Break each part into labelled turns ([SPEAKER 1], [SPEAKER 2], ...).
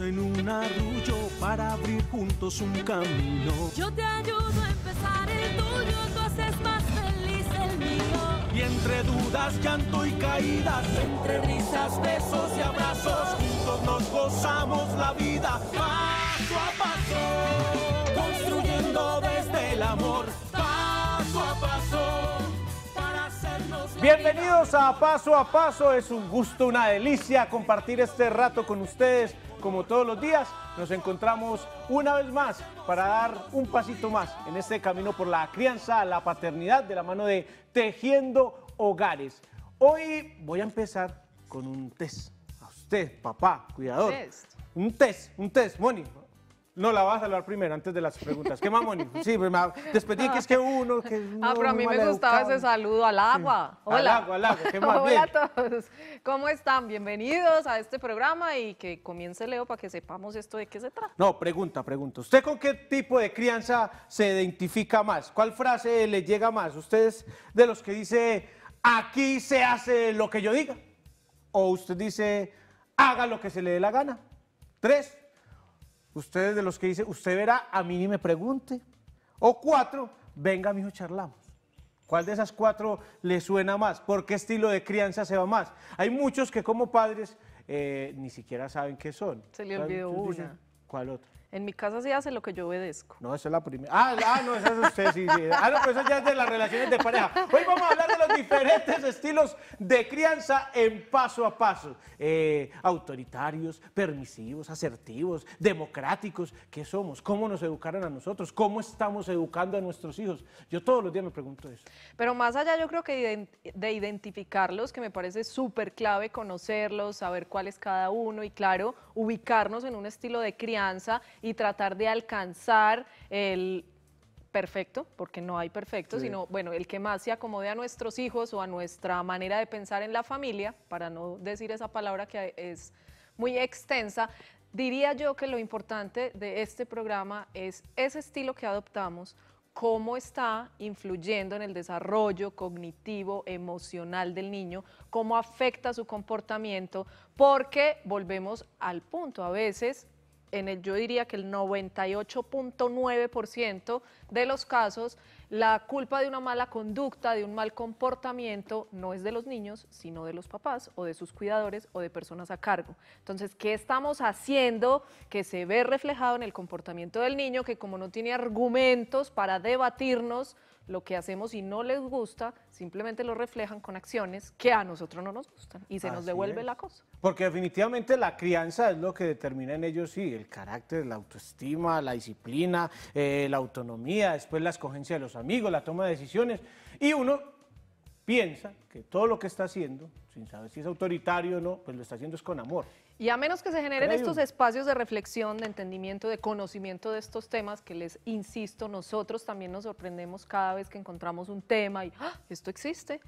[SPEAKER 1] en un arrullo para abrir juntos un camino.
[SPEAKER 2] Yo te ayudo a empezar el tuyo, tú haces más feliz el mío.
[SPEAKER 1] Y entre dudas, llanto y caídas, entre risas, besos y abrazos, juntos nos gozamos la vida paso a paso, construyendo desde el amor
[SPEAKER 2] paso
[SPEAKER 1] a paso. para Bienvenidos a Paso a Paso, es un gusto, una delicia compartir este rato con ustedes como todos los días, nos encontramos una vez más para dar un pasito más en este camino por la crianza, la paternidad de la mano de Tejiendo Hogares. Hoy voy a empezar con un test. A usted, papá, cuidador. Test. Un test, un test, Moni. No, la vas a hablar primero, antes de las preguntas. Qué mamón. Sí, pues, me despedí que es que uno... Que ah, pero a mí me gustaba ese
[SPEAKER 3] saludo al agua. Al agua, al agua. Qué más Hola a todos. ¿Cómo están? Bienvenidos a este programa y que comience Leo para que sepamos esto de qué se trata.
[SPEAKER 1] No, pregunta, pregunta. ¿Usted con qué tipo de crianza se identifica más? ¿Cuál frase le llega más? ¿Usted es de los que dice, aquí se hace lo que yo diga? ¿O usted dice, haga lo que se le dé la gana? Tres, Ustedes de los que dicen, usted verá, a mí ni me pregunte. O cuatro, venga, mijo, charlamos. ¿Cuál de esas cuatro le suena más? ¿Por qué estilo de crianza se va más? Hay muchos que como padres eh, ni siquiera saben qué son. Se le olvidó una. ¿Cuál otra?
[SPEAKER 3] En mi casa se hace lo que yo obedezco.
[SPEAKER 1] No, esa es la primera. Ah, ah, no, esa es usted, sí, Ah, no, pues eso ya es de las relaciones de pareja. Hoy vamos a hablar de los diferentes estilos de crianza en paso a paso. Eh, autoritarios, permisivos, asertivos, democráticos. ¿Qué somos? ¿Cómo nos educaron a nosotros? ¿Cómo estamos educando a nuestros hijos? Yo todos los días me pregunto eso.
[SPEAKER 3] Pero más allá, yo creo que de identificarlos, que me parece súper clave conocerlos, saber cuál es cada uno y, claro, ubicarnos en un estilo de crianza y tratar de alcanzar el perfecto, porque no hay perfecto, sino bueno, el que más se acomode a nuestros hijos o a nuestra manera de pensar en la familia, para no decir esa palabra que es muy extensa, diría yo que lo importante de este programa es ese estilo que adoptamos, cómo está influyendo en el desarrollo cognitivo, emocional del niño, cómo afecta su comportamiento, porque volvemos al punto, a veces el, yo diría que el 98.9% de los casos, la culpa de una mala conducta, de un mal comportamiento, no es de los niños, sino de los papás o de sus cuidadores o de personas a cargo. Entonces, ¿qué estamos haciendo que se ve reflejado en el comportamiento del niño que como no tiene argumentos para debatirnos, lo que hacemos y no les gusta, simplemente lo reflejan con acciones que a nosotros no nos gustan y se nos devuelve la cosa.
[SPEAKER 1] Porque definitivamente la crianza es lo que determina en ellos, sí, el carácter, la autoestima, la disciplina, eh, la autonomía, después la escogencia de los amigos, la toma de decisiones y uno piensa que todo lo que está haciendo, sin saber si es autoritario o no, pues lo está haciendo es con amor.
[SPEAKER 3] Y a menos que se generen estos espacios de reflexión, de entendimiento, de conocimiento de estos temas, que les insisto, nosotros también nos sorprendemos cada vez que encontramos un tema y ¡Ah, esto existe.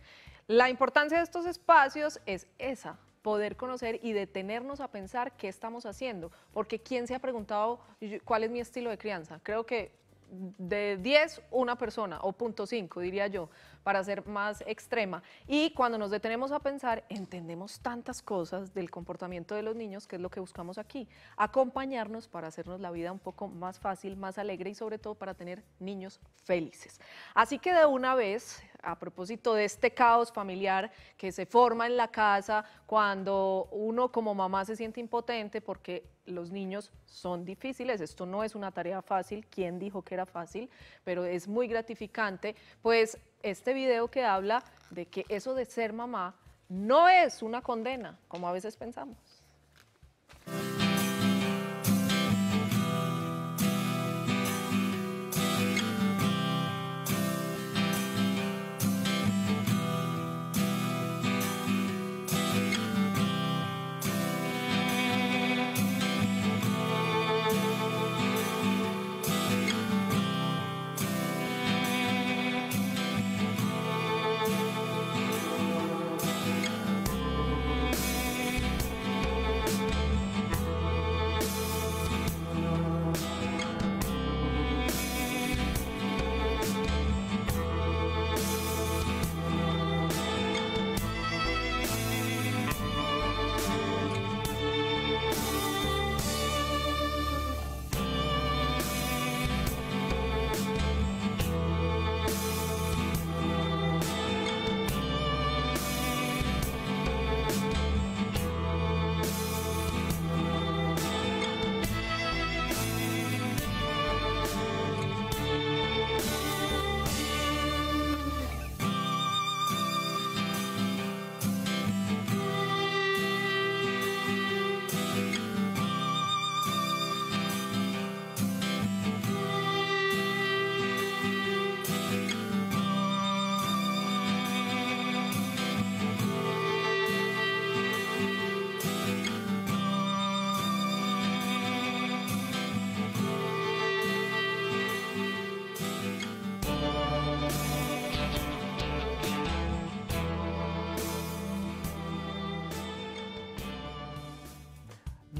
[SPEAKER 3] La importancia de estos espacios es esa, poder conocer y detenernos a pensar qué estamos haciendo, porque ¿quién se ha preguntado cuál es mi estilo de crianza? Creo que de 10, una persona, o punto 5, diría yo, para ser más extrema. Y cuando nos detenemos a pensar, entendemos tantas cosas del comportamiento de los niños, que es lo que buscamos aquí, acompañarnos para hacernos la vida un poco más fácil, más alegre y sobre todo para tener niños felices. Así que de una vez a propósito de este caos familiar que se forma en la casa cuando uno como mamá se siente impotente porque los niños son difíciles, esto no es una tarea fácil, ¿quién dijo que era fácil? Pero es muy gratificante, pues este video que habla de que eso de ser mamá no es una condena, como a veces pensamos.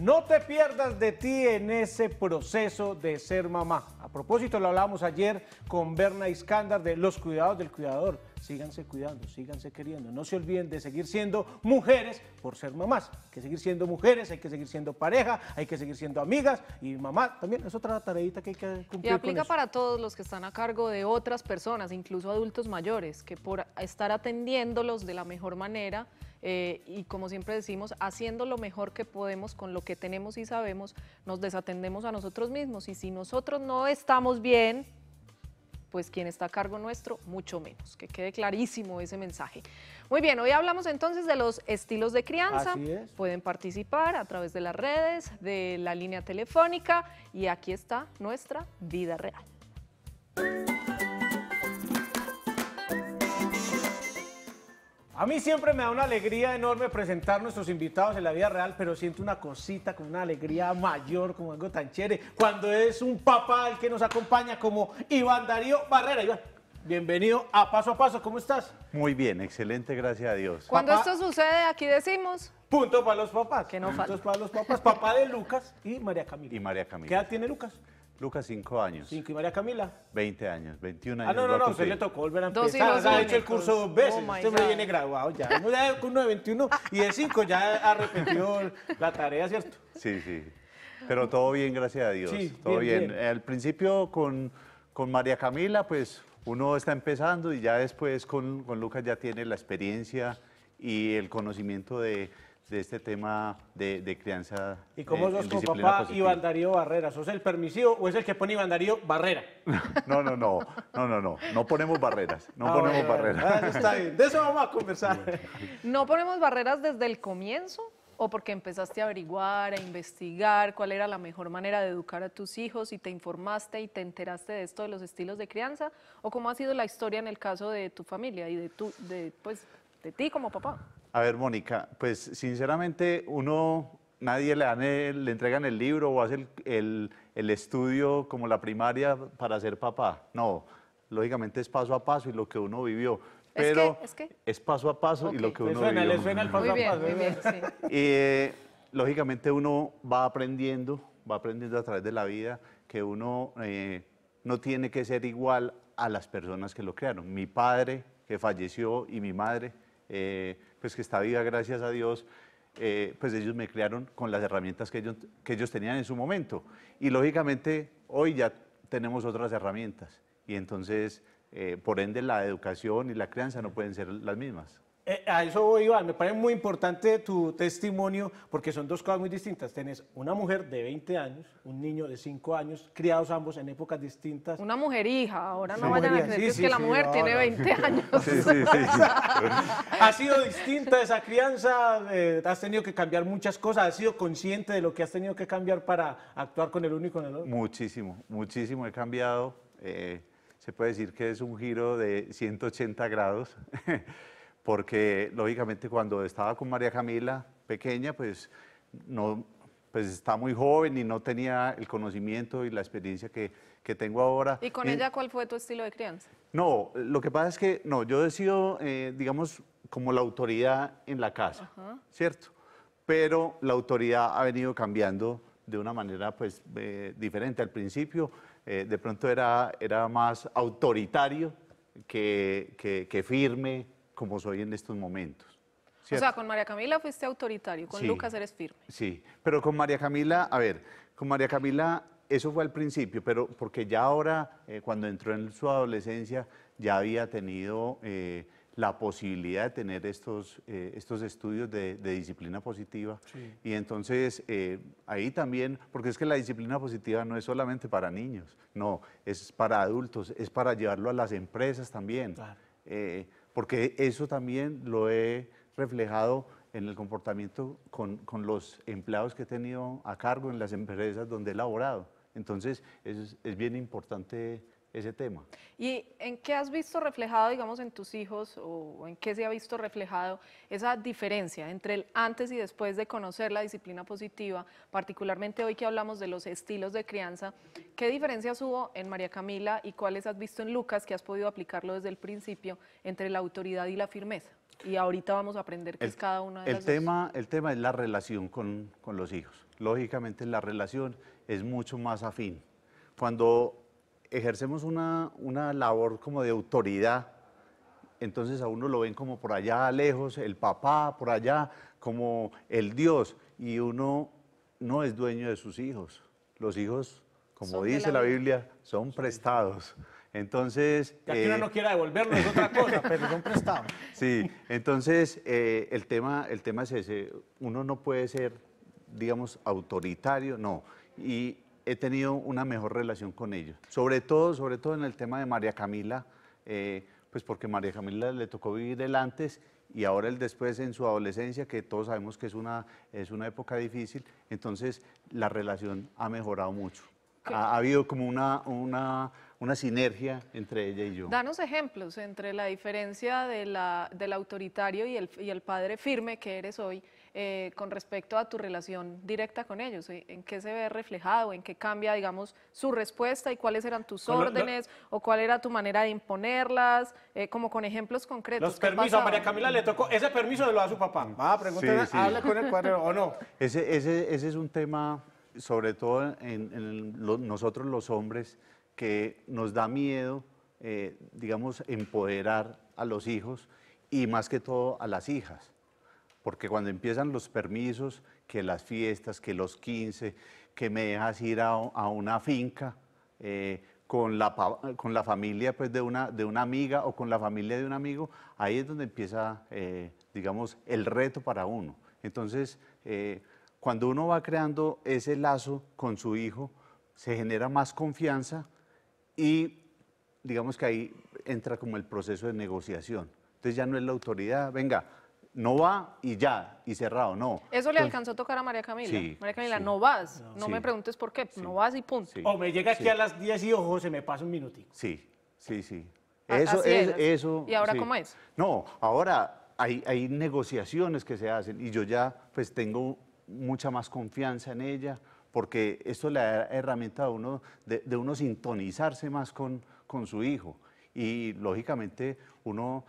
[SPEAKER 1] No te pierdas de ti en ese proceso de ser mamá. A propósito, lo hablábamos ayer con Berna Iskandar de los cuidados del cuidador síganse cuidando, síganse queriendo. No se olviden de seguir siendo mujeres por ser mamás. Hay que seguir siendo mujeres, hay que seguir siendo pareja, hay que seguir siendo amigas y mamá también. Es otra tareita que hay que cumplir. Y aplica para
[SPEAKER 3] todos los que están a cargo de otras personas, incluso adultos mayores, que por estar atendiéndolos de la mejor manera, eh, y como siempre decimos, haciendo lo mejor que podemos con lo que tenemos y sabemos, nos desatendemos a nosotros mismos y si nosotros no estamos bien, pues quien está a cargo nuestro, mucho menos. Que quede clarísimo ese mensaje. Muy bien, hoy hablamos entonces de los estilos de crianza. Pueden participar a través de las redes, de la línea telefónica y aquí está nuestra vida real.
[SPEAKER 1] A mí siempre me da una alegría enorme presentar nuestros invitados en la vida real, pero siento una cosita como una alegría mayor, como algo tan chévere, cuando es un papá el que nos acompaña como Iván Darío Barrera. Iván, bienvenido a Paso a Paso, ¿cómo estás? Muy
[SPEAKER 4] bien, excelente, gracias a Dios. Cuando
[SPEAKER 3] esto sucede, aquí decimos...
[SPEAKER 4] Punto para los papás. Que no Punto para los papás. Papá de Lucas y María Camila. Y María Camila. ¿Qué edad tiene Lucas? Lucas, cinco años. ¿Cinco y María Camila? Veinte años, veintiuno ah, años. Ah, no, no, no, usted le tocó volver a empezar. Dos ha hecho el curso dos veces. Oh, usted me viene graduado ya. Uno
[SPEAKER 1] ya uno de veintiuno y de cinco ya ha repetido la
[SPEAKER 4] tarea, ¿cierto? Sí, sí. Pero todo bien, gracias a Dios. Sí, todo bien, bien, Al principio con, con María Camila, pues uno está empezando y ya después con, con Lucas ya tiene la experiencia y el conocimiento de de este tema de, crianza. ¿Y cómo sos con papá Iván
[SPEAKER 1] Darío Barrera? ¿Sos el permisivo o es el que pone Iván Darío
[SPEAKER 4] Barrera? No, no, no, no, no, no, no ponemos barreras, no ah, ponemos barreras. Ah, está bien, de
[SPEAKER 1] eso vamos a conversar.
[SPEAKER 3] ¿No ponemos barreras desde el comienzo? ¿O porque empezaste a averiguar, a investigar cuál era la mejor manera de educar a tus hijos y te informaste y te enteraste de esto, de los estilos de crianza? ¿O cómo ha sido la historia en el caso de tu familia y de tu, de, pues, de ti como papá.
[SPEAKER 4] A ver, Mónica, pues sinceramente uno, nadie le, dan el, le entregan el libro o hace el, estudio como la primaria para ser papá. No, lógicamente es paso a paso y lo que uno vivió. Pero es, es, paso a paso y lo que uno vivió. Le suena el paso ¿eh? y, lógicamente uno va aprendiendo, va aprendiendo a través de la vida que uno eh, no tiene que ser igual a las personas que lo crearon. Mi padre que falleció y mi madre eh, pues que está viva, gracias a Dios, eh, pues ellos me crearon con las herramientas que ellos, tenían en su momento. Y lógicamente hoy ya tenemos otras herramientas y entonces, eh, por ende, la educación y la crianza no pueden ser las mismas.
[SPEAKER 1] Eh, a eso voy, Iván. Me parece muy importante tu testimonio porque son dos cosas muy distintas. Tenés una mujer de 20 años, un niño de 5 años, criados ambos en épocas distintas.
[SPEAKER 3] Una mujer hija, ahora no vayan a creer que, la mujer tiene 20 años.
[SPEAKER 1] ha sido distinta esa crianza, eh, has tenido que cambiar muchas cosas, has sido
[SPEAKER 4] consciente de lo que has tenido que cambiar para actuar con el uno y con el otro. Muchísimo, muchísimo he cambiado. Eh, se puede decir que es un giro de 180 grados. porque lógicamente cuando estaba con María Camila pequeña, pues no pues está muy joven y no tenía el conocimiento y la experiencia que, que tengo ahora. ¿Y con eh, ella
[SPEAKER 3] cuál fue tu estilo de crianza?
[SPEAKER 4] No, lo que pasa es que, no, yo he sido, eh, digamos, como la autoridad en la casa, ¿cierto? Pero la autoridad ha venido cambiando de una manera, pues, eh, diferente. Al principio, de pronto era, era más autoritario que, que, que firme, como soy en estos momentos. O sea,
[SPEAKER 3] con María Camila fuiste autoritario, con Lucas eres firme.
[SPEAKER 4] Sí, pero con María Camila, a ver, con María Camila eso fue al principio, pero porque ya ahora, eh, cuando entró en su adolescencia, ya había tenido eh, la posibilidad de tener estos, eh, estos estudios de, disciplina positiva. Y entonces ahí también, porque es que la disciplina positiva no es solamente para niños, no, es para adultos, es para llevarlo a las empresas también. Claro porque eso también lo he reflejado en el comportamiento con, con, los empleados que he tenido a cargo en las empresas donde he laborado. Entonces, es, es bien importante ese tema.
[SPEAKER 3] ¿Y en qué has visto reflejado, digamos, en tus hijos o en qué se ha visto reflejado esa diferencia entre el antes y después de conocer la disciplina positiva, particularmente hoy que hablamos de los estilos de crianza? ¿Qué diferencias hubo en María Camila y cuáles has visto en Lucas que has podido aplicarlo desde el principio entre la autoridad y la firmeza? Y ahorita vamos a aprender qué es cada una de el
[SPEAKER 4] tema, El tema es la relación con, con los hijos. Lógicamente la relación es mucho más afín. Cuando ejercemos una, una labor como de autoridad entonces a uno lo ven como por allá lejos, el papá, por allá, como el Dios, y uno no es dueño de sus hijos. Los hijos, como dice la, Biblia, son prestados. Entonces... que uno eh, no
[SPEAKER 1] quiera devolverlo es otra cosa, pero son
[SPEAKER 4] prestados. Sí, entonces eh, el, tema, el tema es ese, uno no puede ser, digamos, autoritario, no. Y, he tenido una mejor relación con ellos. Sobre todo, sobre todo en el tema de María Camila, eh, pues porque María Camila le tocó vivir el antes y ahora el después en su adolescencia, que todos sabemos que es una, es una época difícil, entonces la relación ha mejorado mucho. Ha, habido como una, una, una, sinergia entre ella y yo. Danos
[SPEAKER 3] ejemplos entre la diferencia de del autoritario y el, y el padre firme que eres hoy eh, con respecto a tu relación directa con ellos? ¿En qué se ve reflejado? ¿En qué cambia, digamos, su respuesta y cuáles eran tus órdenes o cuál era tu manera de imponerlas? Eh, como con ejemplos concretos. Los permisos, a María
[SPEAKER 1] Camila le tocó, ese permiso se lo da su papá. Ah, pregúntale, sí, sí. habla con el cuadro
[SPEAKER 4] o no. Ese, es un tema, sobre todo en, nosotros los hombres, que nos da miedo, eh, digamos, empoderar a los hijos y más que todo a las hijas porque cuando empiezan los permisos, que las fiestas, que los 15, que me dejas ir a, una finca eh, con, la, familia pues, de, una, amiga o con la familia de un amigo, ahí es donde empieza, eh, digamos, el reto para uno. Entonces, eh, cuando uno va creando ese lazo con su hijo, se genera más confianza y digamos que ahí entra como el proceso de negociación. Entonces ya no es la autoridad, venga, no va y ya, y cerrado, no. Eso le
[SPEAKER 3] alcanzó a tocar a María Camila. María Camila, no vas, no, me preguntes por qué, no vas y punto. O
[SPEAKER 1] me llega aquí a las 10 y ojo, se me
[SPEAKER 4] pasa un minutito. Sí, sí, sí. Eso es, eso. ¿Y ahora cómo es? No, ahora hay, negociaciones que se hacen y yo ya pues tengo mucha más confianza en ella porque esto le ha herramienta de uno, de, uno sintonizarse más con su hijo y lógicamente uno,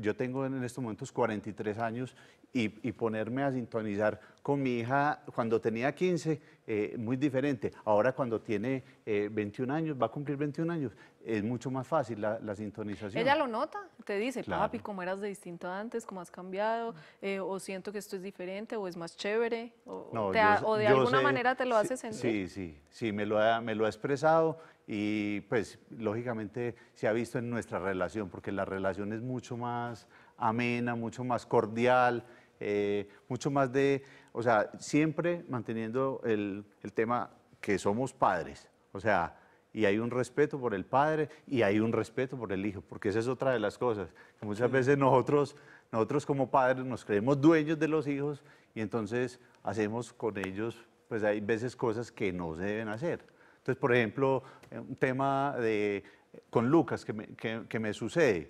[SPEAKER 4] yo tengo en estos momentos 43 años y, ponerme a sintonizar con mi hija cuando tenía 15, eh, muy diferente. Ahora cuando tiene 21 eh, años, va a cumplir 21 años, es mucho más fácil la, sintonización. Ella
[SPEAKER 3] lo nota, te dice, papi, cómo eras de distinto antes, cómo has cambiado, eh, o siento que esto es diferente, o es más chévere, o, de alguna manera te lo haces sentir.
[SPEAKER 4] Sí, sí, sí, me lo me lo ha expresado y pues lógicamente se ha visto en nuestra relación, porque la relación es mucho más amena, mucho más cordial, eh, mucho más de, o sea, siempre manteniendo el, el tema que somos padres, o sea, y hay un respeto por el padre y hay un respeto por el hijo, porque esa es otra de las cosas. Muchas veces nosotros, nosotros como padres nos creemos dueños de los hijos y entonces hacemos con ellos, pues hay veces cosas que no se deben hacer. Entonces, por ejemplo, eh, un tema de, eh, con Lucas que me, sucede.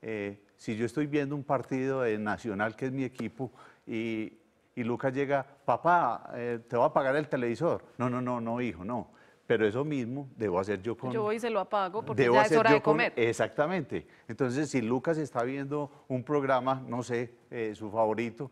[SPEAKER 4] Eh, si yo estoy viendo un partido de Nacional, que es mi equipo, y, Lucas llega, papá, te voy a apagar el televisor. No, no, no, no, hijo, no. Pero eso mismo debo hacer yo con... Yo voy y
[SPEAKER 3] se lo apago porque ya es hora de comer.
[SPEAKER 4] exactamente. Entonces, si Lucas está viendo un programa, no sé, su favorito,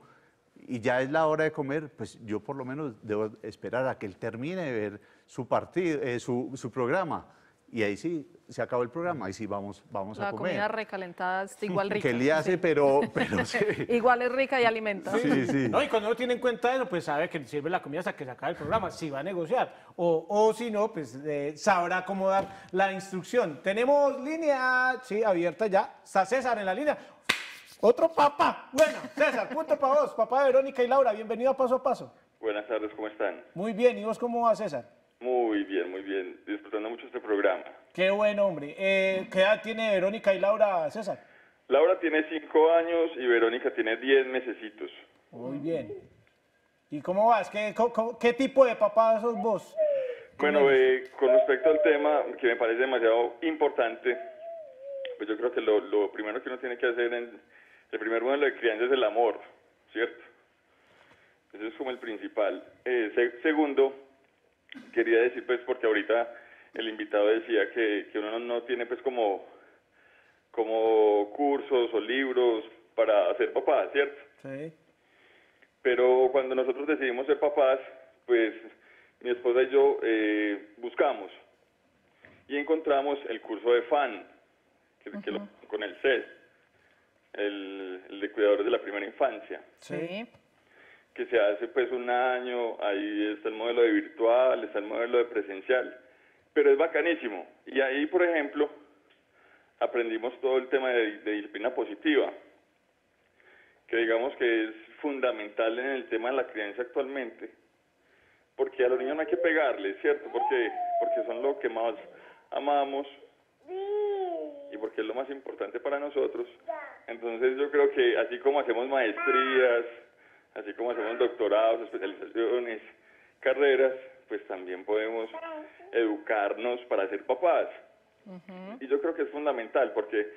[SPEAKER 4] y ya es la hora de comer, pues yo por lo menos debo esperar a que él termine de ver su, partido, eh, su, programa. Y ahí sí, se acabó el programa, ahí sí vamos, vamos a comer. La comida
[SPEAKER 3] recalentada es igual rica. que le hace,
[SPEAKER 4] pero,
[SPEAKER 3] igual es rica y alimenta. Sí,
[SPEAKER 4] sí. No, y cuando uno tiene en cuenta eso, pues sabe que sirve la
[SPEAKER 1] comida hasta que se acabe el programa, si va a negociar. O, o si no, pues eh, sabrá cómo dar la instrucción. Tenemos línea, sí, abierta ya. Está César en la línea. Otro papá. Bueno, César, punto para vos. Papá de Verónica y Laura, bienvenido a Paso a Paso.
[SPEAKER 5] Buenas tardes, ¿cómo están?
[SPEAKER 1] Muy bien, ¿y vos cómo va, César?
[SPEAKER 5] Muy bien, muy bien. Disfrutando mucho este programa.
[SPEAKER 1] Qué buen hombre. Eh, ¿Qué edad tiene Verónica y Laura, César?
[SPEAKER 5] Laura tiene cinco años y Verónica tiene diez mesecitos. Muy bien.
[SPEAKER 1] ¿Y cómo vas? ¿Qué, qué tipo de papá sos vos?
[SPEAKER 5] Bueno, eh, con respecto al tema, que me parece demasiado importante, pues yo creo que lo, lo primero que uno tiene que hacer en el primer modelo de crianza es el amor, ¿cierto? eso es como el principal. Eh, segundo, quería decir pues porque ahorita el invitado decía que, uno no, tiene pues como, como cursos o libros para hacer papá, ¿cierto? Sí. Pero cuando nosotros decidimos ser papás, pues mi esposa y yo eh, buscamos y encontramos el curso de FAN, con el CES, el, el, de cuidadores de la primera infancia. Sí que se hace pues un año, ahí está el modelo de virtual, está el modelo de presencial, pero es bacanísimo. Y ahí, por ejemplo, aprendimos todo el tema de, disciplina positiva, que digamos que es fundamental en el tema de la crianza actualmente, porque a los niños no hay que pegarles, ¿cierto? Porque, porque son lo que más amamos y porque es lo más importante para nosotros. Entonces yo creo que así como hacemos maestrías, así como hacemos doctorados, especializaciones, carreras, pues también podemos educarnos para ser papás. Y yo creo que es fundamental porque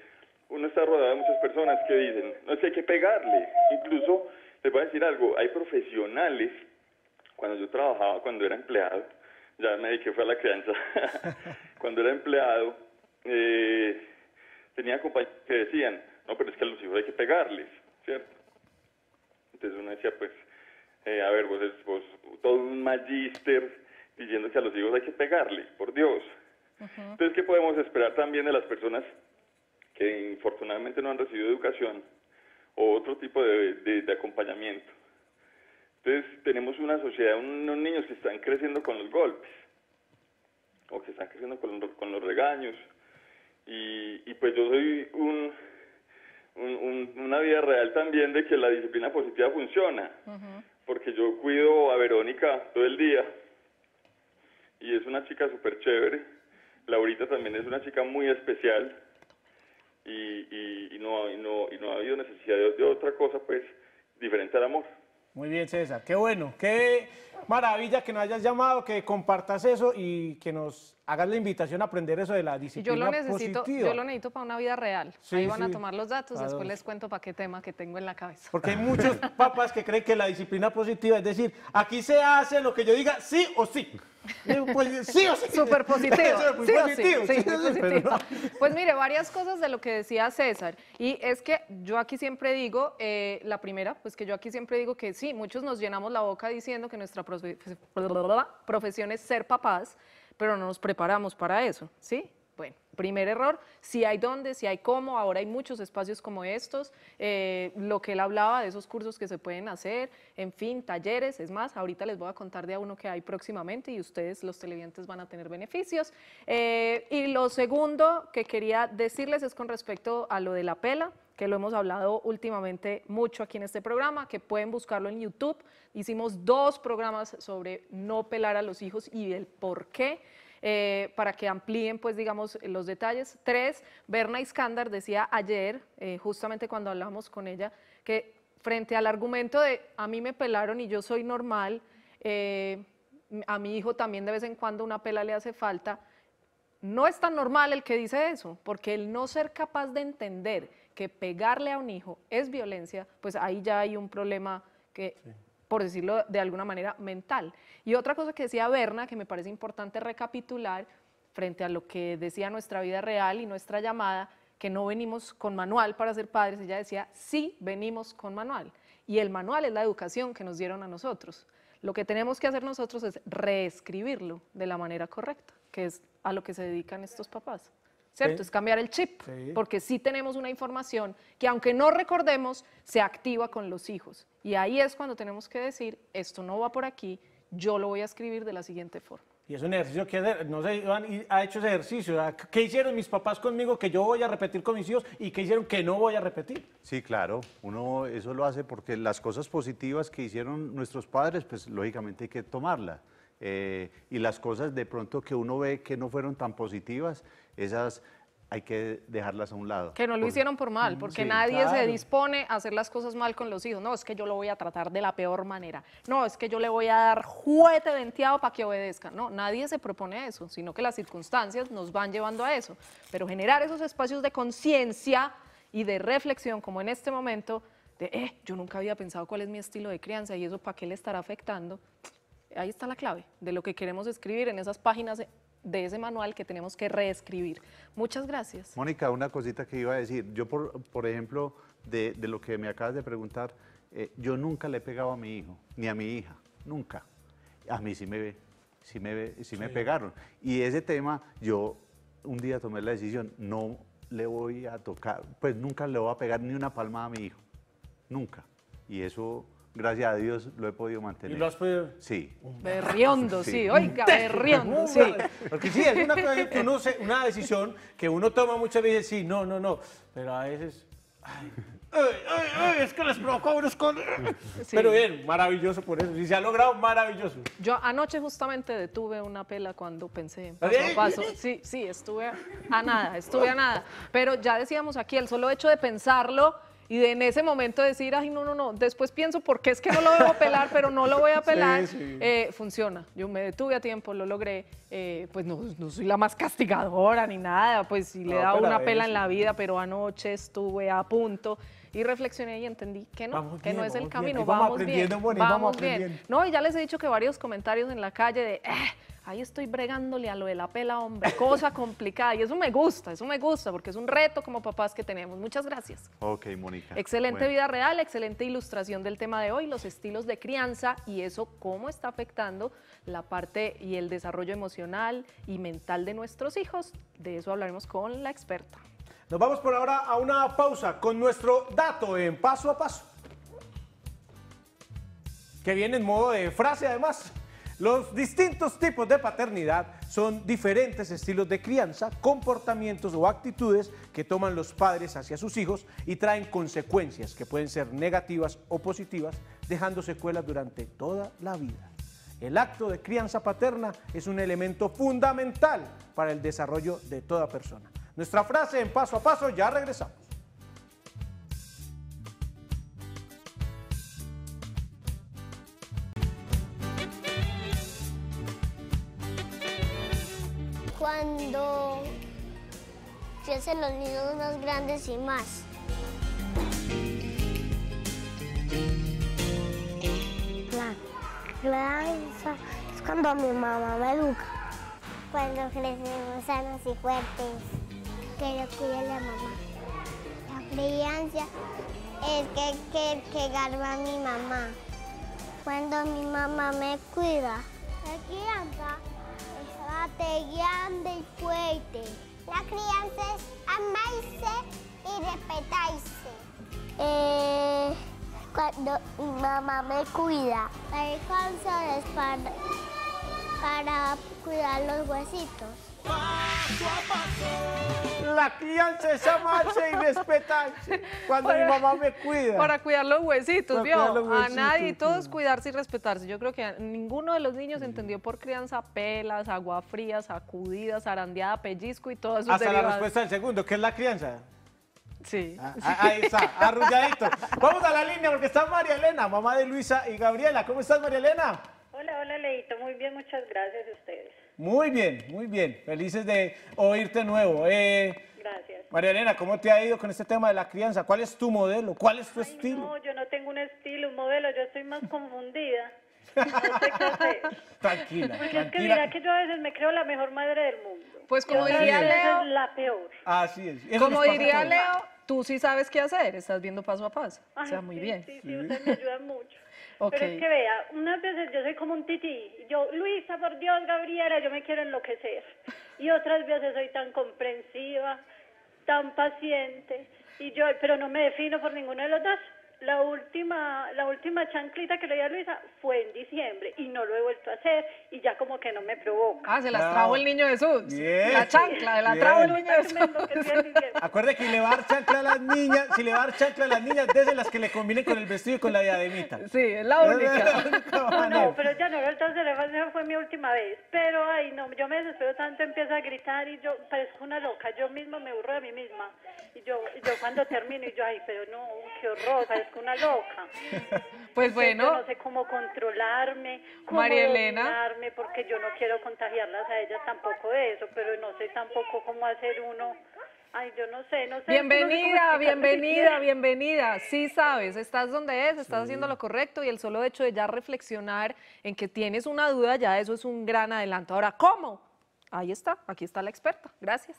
[SPEAKER 5] uno está rodeado de muchas personas que dicen, no sé, es hay que pegarle. Incluso, les voy a decir algo, hay profesionales, cuando yo trabajaba, cuando era empleado, ya me dediqué fue a la crianza, cuando era empleado, eh, tenía compañeros que decían, no, pero es que a los hijos hay que pegarles, ¿cierto? Entonces uno decía, pues, eh, a ver, vos, vos, todo un magíster diciendo a los hijos hay que pegarle, por Dios. Entonces, ¿qué podemos esperar también de las personas que infortunadamente no han recibido educación o otro tipo de, acompañamiento? Entonces, tenemos una sociedad, unos niños que están creciendo con los golpes o que están creciendo con, los regaños. y pues yo soy un una vida real también de que la disciplina positiva funciona, porque yo cuido a Verónica todo el día y es una chica súper chévere, Laurita también es una chica muy especial y, y, no, no, y no ha habido necesidad de otra cosa pues diferente al amor.
[SPEAKER 1] Muy bien, César. Qué bueno, qué maravilla que nos hayas llamado, que compartas eso y que nos hagas la invitación a aprender eso de la disciplina yo lo necesito, positiva. Yo lo
[SPEAKER 3] necesito para una vida real. Ahí van a tomar los datos, después les cuento para qué tema que tengo en la cabeza.
[SPEAKER 1] Porque hay muchos papás que creen que la disciplina positiva, es decir, aquí se hace lo que yo diga sí o sí. Pues, sí sí,
[SPEAKER 3] Pues mire, varias cosas de lo que decía César. Y es que yo aquí siempre digo, eh, la primera, pues que yo aquí siempre digo que sí, muchos nos llenamos la boca diciendo que nuestra profesión es ser papás, pero no nos preparamos para eso, ¿sí? Bueno, primer error, si hay dónde, si hay cómo, ahora hay muchos espacios como estos, eh, lo que él hablaba de esos cursos que se pueden hacer, en fin, talleres, es más, ahorita les voy a contar de uno que hay próximamente y ustedes los televidentes van a tener beneficios. Eh, y lo segundo que quería decirles es con respecto a lo de la pela que lo hemos hablado últimamente mucho aquí en este programa, que pueden buscarlo en YouTube. Hicimos dos programas sobre no pelar a los hijos y el por qué. Eh, para que amplíen, pues, digamos, los detalles. Tres, Berna Iskandar decía ayer, eh, justamente cuando hablamos con ella, que frente al argumento de a mí me pelaron y yo soy normal, eh, a mi hijo también de vez en cuando una pela le hace falta, no es tan normal el que dice eso, porque el no ser capaz de entender que pegarle a un hijo es violencia, pues ahí ya hay un problema que por decirlo de alguna manera, mental. Y otra cosa que decía Berna, que me parece importante recapitular frente a lo que decía nuestra vida real y nuestra llamada, que no venimos con manual para ser padres, ella decía, sí venimos con manual. Y el manual es la educación que nos dieron a nosotros. Lo que tenemos que hacer nosotros es reescribirlo de la manera correcta, que es a lo que se dedican estos papás. ¿cierto? Es cambiar el chip, porque sí tenemos una información que aunque no recordemos, se activa con los hijos. Y ahí es cuando tenemos que decir, esto no va por aquí, yo lo voy a escribir de la siguiente forma.
[SPEAKER 1] Y es un ejercicio que no sé, Iván ha hecho ese ejercicio. ¿Qué hicieron mis papás conmigo que yo voy a repetir con mis hijos y qué hicieron que no voy a repetir?
[SPEAKER 4] Sí, claro, uno eso lo hace porque las cosas positivas que hicieron nuestros padres, pues lógicamente hay que tomarla. Eh, y las cosas de pronto que uno ve que no fueron tan positivas, esas hay que dejarlas a un lado. Que no lo hicieron
[SPEAKER 3] por mal, porque nadie se dispone a hacer las cosas mal con los hijos. No, es que yo lo voy a tratar de la peor manera. No, es que yo le voy a dar juguete venteado para que obedezca. No, nadie se propone eso, sino que las circunstancias nos van llevando a eso. Pero generar esos espacios de conciencia y de reflexión, como en este momento, de, eh, yo nunca había pensado cuál es mi estilo de crianza y eso para qué le estará afectando. Ahí está la clave de lo que queremos escribir en esas páginas de ese manual que tenemos que reescribir. Muchas gracias.
[SPEAKER 4] Mónica, una cosita que iba a decir. Yo, por, ejemplo, de, lo que me acabas de preguntar, eh, yo nunca le he pegado a mi hijo, ni a mi hija, nunca. A mí sí me ve, me, sí. me pegaron. Y ese tema, yo un día tomé la decisión, no le voy a tocar, pues nunca le voy a pegar ni una palma a mi hijo, nunca. Y eso gracias a Dios lo he podido mantener. ¿Y lo has podido? Sí.
[SPEAKER 2] Berriondo, sí, oiga, berriondo, sí. Porque sí, es una que uno
[SPEAKER 3] una decisión
[SPEAKER 1] que uno toma muchas veces, sí, no, no, no, pero a veces... Ay, es que les provocó unos con... Pero bien, maravilloso por eso. Si se ha logrado, maravilloso.
[SPEAKER 3] Yo anoche justamente detuve una pela cuando pensé ¿Ah, paso a paso. Sí, sí, estuve a nada, estuve a nada. Pero ya decíamos aquí, el solo hecho de pensarlo y en ese momento decir, ay, no, no, no, después pienso por qué es que no lo debo pelar, pero no lo voy a pelar, eh, funciona. Yo me detuve a tiempo, lo logré. Eh, pues no, soy la más castigadora ni nada, pues si le he dado una pela en la vida, pero anoche estuve a punto y reflexioné y entendí que no, que no es el camino, vamos, bien, vamos, bien, No, y ya les he dicho que varios comentarios en la calle de... Eh, ahí estoy bregándole a lo de la pela, hombre, cosa complicada. Y eso me gusta, eso me gusta, porque es un reto como papás que tenemos. Muchas gracias.
[SPEAKER 4] Ok, Mónica. Excelente vida
[SPEAKER 3] real, excelente ilustración del tema de hoy, los estilos de crianza y eso cómo está afectando la parte y el desarrollo emocional y mental de nuestros hijos. De eso hablaremos con la experta.
[SPEAKER 1] Nos vamos por ahora a una pausa con nuestro dato en paso a paso. Que viene en modo de frase además. Los distintos tipos de paternidad son diferentes estilos de crianza, comportamientos o actitudes que toman los padres hacia sus hijos y traen consecuencias que pueden ser negativas o positivas, dejando secuelas durante toda la vida. El acto de crianza paterna es un elemento fundamental para el desarrollo de toda persona. Nuestra frase en paso a paso, ya regresamos. cuando
[SPEAKER 3] se los niños más grandes y más. La
[SPEAKER 5] es cuando mi mamá me educa.
[SPEAKER 1] Cuando crecemos sanos y fuertes, que lo cuide la mamá. La crianza es que, que, que garba mi mamá. Cuando mi mamá me cuida. La crianza grande y fuerte. La crianza es amarse y respetarse.
[SPEAKER 6] Eh, cuando mi mamá me cuida,
[SPEAKER 1] la crianza es para cuidar los huesitos. La crianza es amarse y respetarse. Cuando mi mamá me cuida. Para cuidar los
[SPEAKER 3] huesitos, ¿vio? a nadie, todos cuidarse y respetarse. Yo creo que ninguno de los niños entendió por crianza pelas, agua fría, sacudidas, arandeada, pellizco y todo eso. Hasta la respuesta
[SPEAKER 1] del segundo, ¿qué es la crianza? Sí. Ah, ah,
[SPEAKER 3] ahí está, arrulladito.
[SPEAKER 1] Vamos a la línea porque está María Elena, mamá de Luisa y Gabriela. ¿Cómo estás, María Elena?
[SPEAKER 2] Hola, hola, Leito. Muy bien, muchas gracias a ustedes.
[SPEAKER 1] Muy bien, muy bien. Felices de oírte nuevo. Eh, Gracias. María Elena, ¿cómo te ha ido con este tema de la crianza? ¿Cuál es tu modelo? ¿Cuál es tu
[SPEAKER 3] estilo? No,
[SPEAKER 2] yo no tengo un estilo, un modelo, yo estoy más confundida. Tranquila,
[SPEAKER 3] Tranquila. Porque es que mira
[SPEAKER 2] que yo a veces me creo la mejor madre del mundo.
[SPEAKER 3] Pues como diría Leo. la peor.
[SPEAKER 1] Así es. como diría Leo,
[SPEAKER 3] tú sí sabes qué hacer, estás viendo paso a paso.
[SPEAKER 2] o sea, muy bien. Sí, sí, usted me ayuda mucho. Pero es que vea, unas veces yo soy como un tití. Yo, Luisa, por Dios, Gabriela, yo me quiero enloquecer. Y otras veces soy tan comprensiva, tan paciente. Y yo, pero no me defino por ninguno de los dos. La última, la última chanclita que le di a Luisa fue en diciembre y no lo he vuelto a hacer y ya como que no me provoca. Ah, se las trajo el niño Jesús. Bien. La chancla, se la trajo el niño Jesús.
[SPEAKER 1] Acuerde que le va a dar chancla a las niñas, si le va a dar chancla a las niñas, desde las que le combinen con el vestido y con la diademita.
[SPEAKER 2] Sí, es la única. no, pero ya no, a esa fue mi última vez. Pero ay, no, yo me desespero tanto, empiezo a gritar y yo parezco una loca, yo misma me burro de mí misma. Y yo, yo cuando termino y yo, ay, pero no, qué horror, una loca. pues bueno. no sé cómo controlarme, cómo María porque yo no quiero contagiarlas a ellas tampoco de eso, pero no sé tampoco cómo hacer uno. Ay, yo no sé, no sé. Bienvenida, bienvenida,
[SPEAKER 3] bienvenida. Sí sabes, estás donde es, estás haciendo lo correcto y el solo hecho de ya reflexionar en que tienes una duda, ya eso es un gran adelanto. Ahora, ¿cómo? Ahí está, aquí está la experta. Gracias.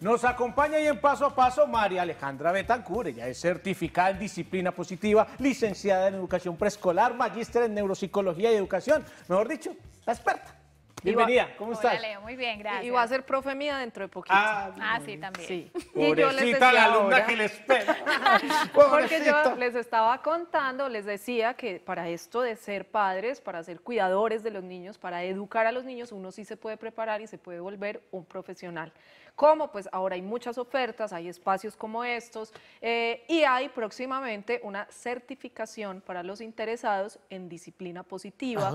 [SPEAKER 1] Nos acompaña y en paso a paso María Alejandra Betancure, Ella es certificada en disciplina positiva, licenciada en educación preescolar, magíster en neuropsicología y educación. Mejor dicho, la
[SPEAKER 3] experta. Bienvenida, ¿cómo estás? Leo, muy bien, gracias. Y va a ser profe mía dentro de poquito. Ah, ah sí,
[SPEAKER 2] también. Sí. Pobrecita la alumna que le espera. Porque
[SPEAKER 3] yo les estaba contando, les decía que para esto de ser padres, para ser cuidadores de los niños, para educar a los niños, uno sí se puede preparar y se puede volver un profesional cómo pues ahora hay muchas ofertas, hay espacios como estos eh, y hay próximamente una certificación para los interesados en disciplina positiva.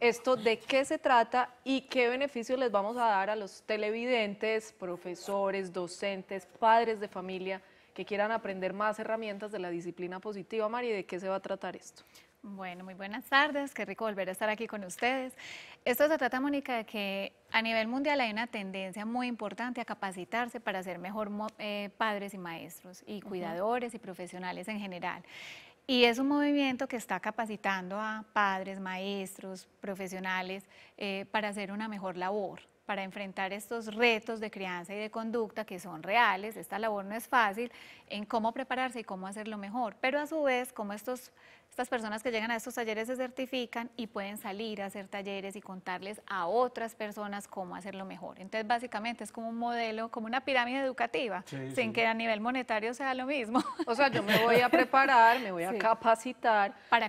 [SPEAKER 3] Esto de qué se trata y qué beneficios les vamos a dar a los televidentes, profesores, docentes, padres de familia que quieran aprender más herramientas de la disciplina positiva. Mari, ¿de
[SPEAKER 6] qué se va a tratar esto? Bueno, muy buenas tardes, qué rico volver a estar aquí con ustedes. Esto se trata, Mónica, de que a nivel mundial hay una tendencia muy importante a capacitarse para ser mejor eh, padres y maestros y cuidadores y profesionales en general. Y es un movimiento que está capacitando a padres, maestros, profesionales eh, para hacer una mejor labor, para enfrentar estos retos de crianza y de conducta que son reales, esta labor no es fácil, en cómo prepararse y cómo hacerlo mejor, pero a su vez, como estos estas personas que llegan a estos talleres se certifican y pueden salir a hacer talleres y contarles a otras personas cómo hacerlo mejor. Entonces, básicamente es como un modelo, como una pirámide educativa, sin que a nivel monetario sea lo mismo. O sea, yo me voy a preparar, me voy a
[SPEAKER 3] capacitar para,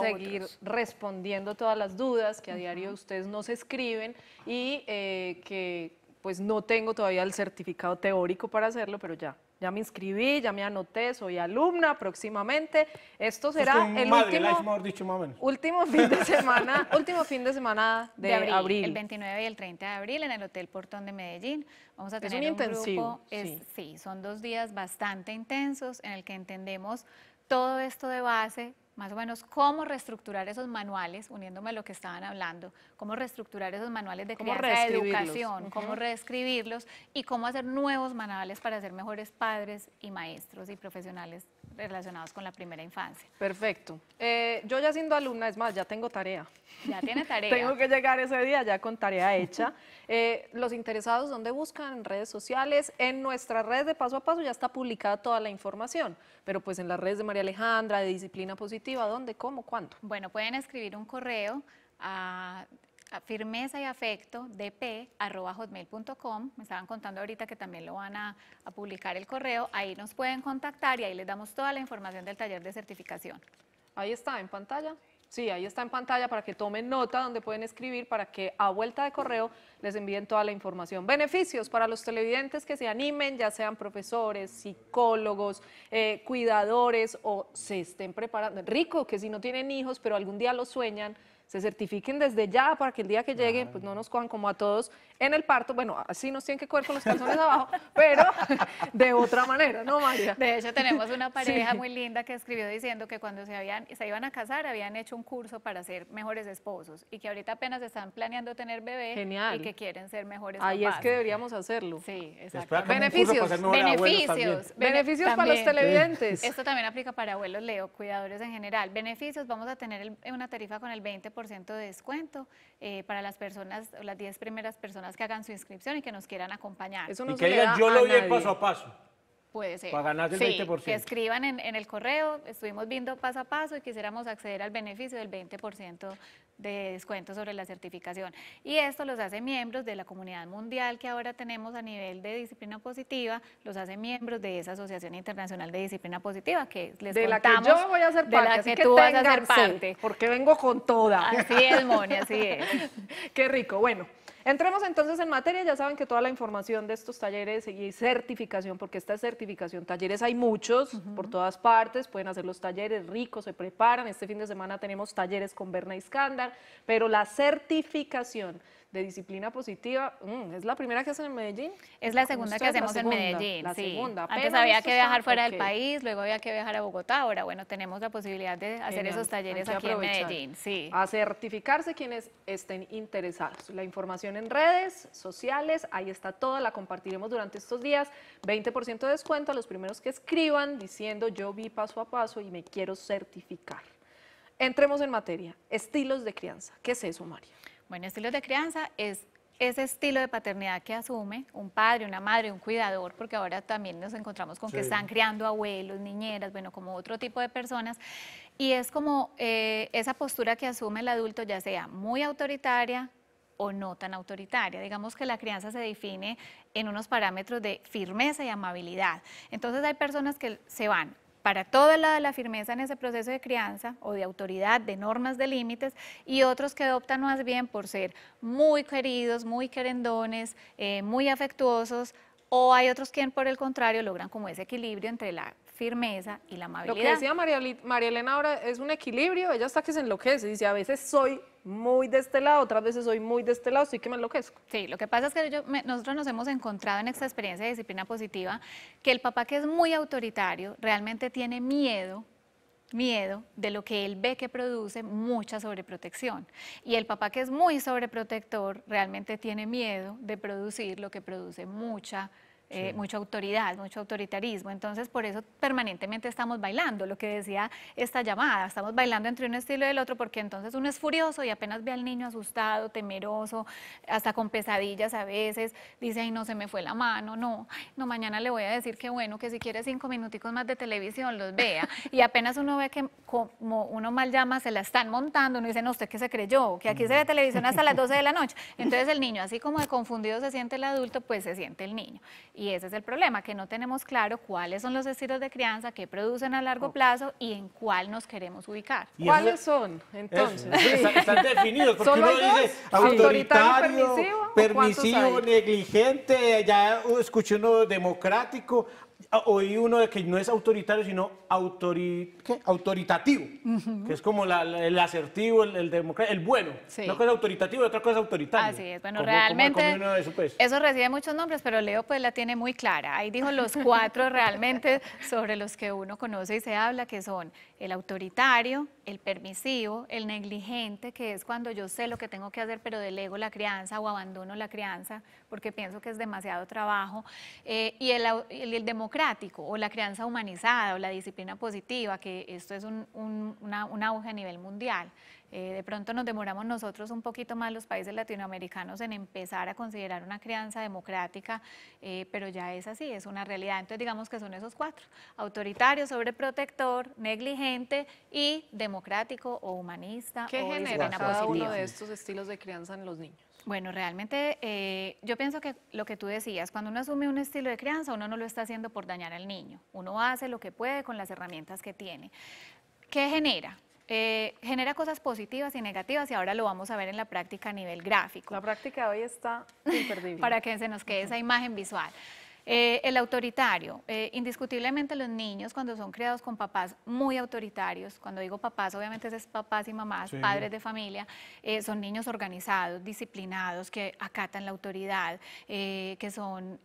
[SPEAKER 3] seguir respondiendo todas las dudas que a diario ustedes nos escriben y eh, que pues no tengo todavía el certificado teórico para hacerlo, pero ya ya me inscribí, ya me anoté, soy alumna próximamente.
[SPEAKER 6] Esto será el
[SPEAKER 1] último,
[SPEAKER 6] último fin de semana, último fin de semana de, abril, El 29 y el 30 de abril en el Hotel Portón de Medellín. Vamos a tener un, intensivo, grupo, sí, son dos días bastante intensos en el que entendemos todo esto de base más o menos cómo reestructurar esos manuales, uniéndome a lo que estaban hablando, cómo reestructurar esos manuales de crianza reeducación, educación, cómo reescribirlos y cómo hacer nuevos manuales para ser mejores padres y maestros y profesionales relacionados con la primera infancia.
[SPEAKER 3] Perfecto. Eh, yo ya siendo alumna, es más, ya tengo tarea. Ya
[SPEAKER 6] tiene tarea. tengo que llegar
[SPEAKER 3] ese día ya con tarea hecha. Eh, los interesados, ¿dónde buscan? En redes sociales. En nuestra red de paso a paso ya está publicada toda la información, pero pues en las redes de María Alejandra, de
[SPEAKER 6] Disciplina Positiva, ¿A ¿dónde, cómo, cuándo? Bueno, pueden escribir un correo a firmeza y afecto dp me estaban contando ahorita que también lo van a, a, publicar el correo ahí nos pueden contactar y ahí les damos toda la información del taller de certificación ahí está en pantalla Sí, ahí está en pantalla para que tomen nota donde pueden escribir para
[SPEAKER 3] que a vuelta de correo les envíen toda la información. Beneficios para los televidentes que se animen, ya sean profesores, psicólogos, eh, cuidadores o se estén preparando. Rico que si no tienen hijos, pero algún día lo sueñan, se certifiquen desde ya para que el día que lleguen, pues no nos cojan como a todos en el parto, bueno, así nos tienen que coger con los calzones abajo, pero de otra manera, ¿no, María? De hecho, tenemos una pareja muy
[SPEAKER 6] linda que escribió diciendo que cuando se, iban a casar habían hecho un curso para ser mejores esposos y que ahorita apenas están planeando tener bebé y que quieren ser mejores Ahí es que
[SPEAKER 3] deberíamos hacerlo. Sí, pues exacto. Beneficios, beneficios, beneficios para los televidentes. Esto
[SPEAKER 6] también aplica para abuelos, Leo, cuidadores en general. Beneficios, vamos a tener una tarifa con el 20% de descuento eh, para las personas, las 10 primeras personas que hagan su inscripción y que nos quieran acompañar. Eso que digan, yo lo vi paso a paso. Puede ser. Para ganar el 20%. Que escriban en, el correo, estuvimos viendo paso a paso y quisiéramos acceder al beneficio del 20% de descuento sobre la certificación. Y esto los hace miembros de la comunidad mundial que ahora tenemos a nivel de disciplina positiva, los hace miembros de esa Asociación Internacional de Disciplina Positiva que les de que yo voy a ser parte, de que, tú vas a ser parte. Porque
[SPEAKER 3] vengo con toda. Así es, Moni, así es. Qué rico. Bueno. Entremos entonces en materia, ya saben que toda la información de estos talleres y certificación, porque esta es certificación, talleres hay muchos por todas partes, pueden hacer los talleres ricos, se preparan, este fin de semana tenemos talleres con Berna Iskandar, pero la certificación de disciplina positiva, mm, ¿es la primera que hacen en Medellín? Es la segunda que hacemos en Medellín, la segunda. Antes había que viajar fuera del
[SPEAKER 6] país, luego había que viajar a Bogotá, ahora bueno, tenemos la posibilidad de hacer esos talleres aquí en Medellín. Sí. A certificarse quienes estén
[SPEAKER 3] interesados. La información en redes sociales, ahí está toda, la compartiremos durante estos días. 20% de descuento a los primeros que escriban diciendo yo vi paso a paso y me quiero
[SPEAKER 6] certificar. Entremos en materia. Estilos de crianza. ¿Qué es eso, María? Bueno, estilos de crianza es ese estilo de paternidad que asume un padre, una madre, un cuidador, porque ahora también nos encontramos con que están criando abuelos, niñeras, bueno, como otro tipo de personas. Y es como eh, esa postura que asume el adulto, ya sea muy autoritaria, o no tan autoritaria. Digamos que la crianza se define en unos parámetros de firmeza y amabilidad. Entonces hay personas que se van para toda la, la firmeza en ese proceso de crianza o de autoridad, de normas, de límites, y otros que optan más bien por ser muy queridos, muy querendones, eh, muy afectuosos, o hay otros que por el contrario logran como ese equilibrio entre la firmeza y la amabilidad. Lo que decía
[SPEAKER 3] María, Elena
[SPEAKER 6] ahora es un equilibrio, ella está que se enloquece, y dice, a veces soy muy de este lado, otras veces soy muy de este lado, sí que me enloquezco. Sí, lo que pasa es que nosotros nos hemos encontrado en esta experiencia de disciplina positiva que el papá que es muy autoritario realmente tiene miedo miedo de lo que él ve que produce mucha sobreprotección. Y el papá que es muy sobreprotector realmente tiene miedo de producir lo que produce mucha eh, mucha autoridad, mucho autoritarismo. Entonces, por eso permanentemente estamos bailando, lo que decía esta llamada, estamos bailando entre un estilo y el otro, porque entonces uno es furioso y apenas ve al niño asustado, temeroso, hasta con pesadillas a veces, dice, ay, no, se me fue la mano, no, no, mañana le voy a decir que bueno, que si quiere cinco minuticos más de televisión, los vea. Y apenas uno ve que, como uno mal llama, se la están montando, uno dice, no, usted que se creyó, que aquí se ve televisión hasta las 12 de la noche. Entonces el niño, así como de confundido se siente el adulto, pues se siente el niño. Y ese es el problema, que no tenemos claro cuáles son los estilos de crianza que producen a largo plazo y en cuál nos queremos ubicar. ¿Cuáles son, entonces? están,
[SPEAKER 1] definidos, porque uno dice autoritario, permisivo negligente, ya escuché uno democrático. Ah, oí uno de que no es autoritario, sino autoritativo, que es como el asertivo, el, el bueno. Una cosa es autoritativo y otra cosa es autoritaria. Así es, bueno, realmente eso,
[SPEAKER 6] pues. eso, recibe muchos nombres, pero Leo pues la tiene muy clara. Ahí dijo los cuatro realmente sobre los que uno conoce y se habla, que son el autoritario, el permisivo, el negligente, que es cuando yo sé lo que tengo que hacer, pero delego la crianza o abandono la crianza porque pienso que es demasiado trabajo, eh, y el, democrático o la crianza humanizada o la disciplina positiva, que esto es un, un auge a nivel mundial. Eh, de pronto nos demoramos nosotros un poquito más los países latinoamericanos en empezar a considerar una crianza democrática, eh, pero ya es así, es una realidad. Entonces digamos que son esos cuatro, autoritario, sobreprotector, negligente y democrático o humanista. ¿Qué genera uno de estos
[SPEAKER 3] estilos de crianza en los
[SPEAKER 6] niños? Bueno, realmente eh, yo pienso que lo que tú decías, cuando uno asume un estilo de crianza, uno no lo está haciendo por dañar al niño, uno hace lo que puede con las herramientas que tiene. ¿Qué genera? Eh, genera cosas positivas y negativas y ahora lo vamos a ver en la práctica a nivel gráfico. La práctica hoy está imperdible. Para que se nos quede esa imagen visual. Eh, el autoritario. Eh, indiscutiblemente los niños cuando son criados con papás muy autoritarios, cuando digo papás, obviamente es papás y mamás, padres de familia, eh, son niños organizados, disciplinados, que acatan la autoridad, que son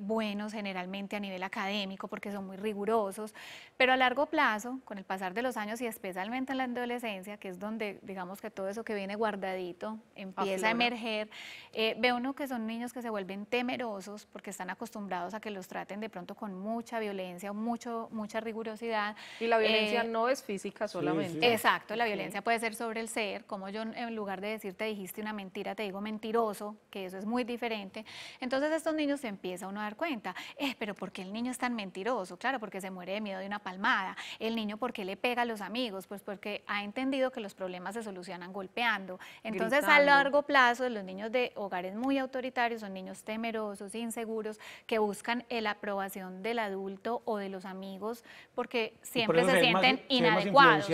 [SPEAKER 6] buenos generalmente a nivel académico porque son muy rigurosos, pero a largo plazo, con el pasar de los años y especialmente en la adolescencia, que es donde digamos que todo eso que viene guardadito empieza a emerger, ve uno que son niños que se vuelven temerosos porque están acostumbrados a que los traten de pronto con mucha violencia, mucho, mucha rigurosidad. Y la violencia eh, no es física solamente. Exacto, la violencia puede ser sobre el ser, como yo en lugar de decirte dijiste una mentira, te digo mentiroso, que eso es muy diferente. Entonces estos niños se empieza a dar cuenta, eh, pero ¿por qué el niño es tan mentiroso? Claro, porque se muere de miedo de una palmada. El niño, ¿por qué le pega a los amigos? Pues porque ha entendido que los problemas se solucionan golpeando. Entonces a largo plazo los niños de hogares muy autoritarios son niños temerosos, inseguros, que buscan la aprobación del adulto o de los amigos porque siempre se, sienten inadecuados.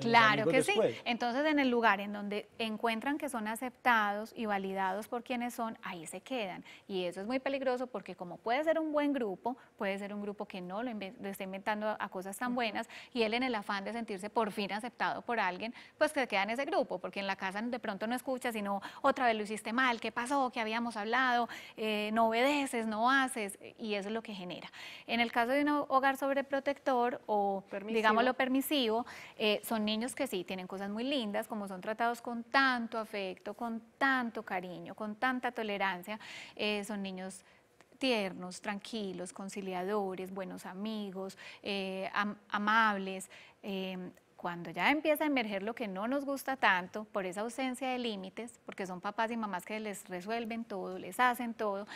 [SPEAKER 1] claro que sí.
[SPEAKER 6] Entonces, en el lugar en donde encuentran que son aceptados y validados por quienes son, ahí se quedan. Y eso es muy peligroso porque como puede ser un buen grupo, puede ser un grupo que no lo, está inventando a cosas tan buenas y él en el afán de sentirse por fin aceptado por alguien, pues que queda en ese grupo, porque en la casa de pronto no escucha, sino otra vez lo hiciste mal, ¿qué pasó? ¿Qué habíamos hablado? Eh, no obedeces, no haces y eso es lo que genera. En el caso de un hogar sobreprotector o, digámoslo, permisivo, eh, son niños que sí tienen cosas muy lindas, como son tratados con tanto afecto, con tanto cariño, con tanta tolerancia, eh, son niños tiernos, tranquilos, conciliadores, buenos amigos, eh, amables, cuando ya empieza a emerger lo que no nos gusta tanto por esa ausencia de límites, porque son papás y mamás que les resuelven todo, les hacen todo.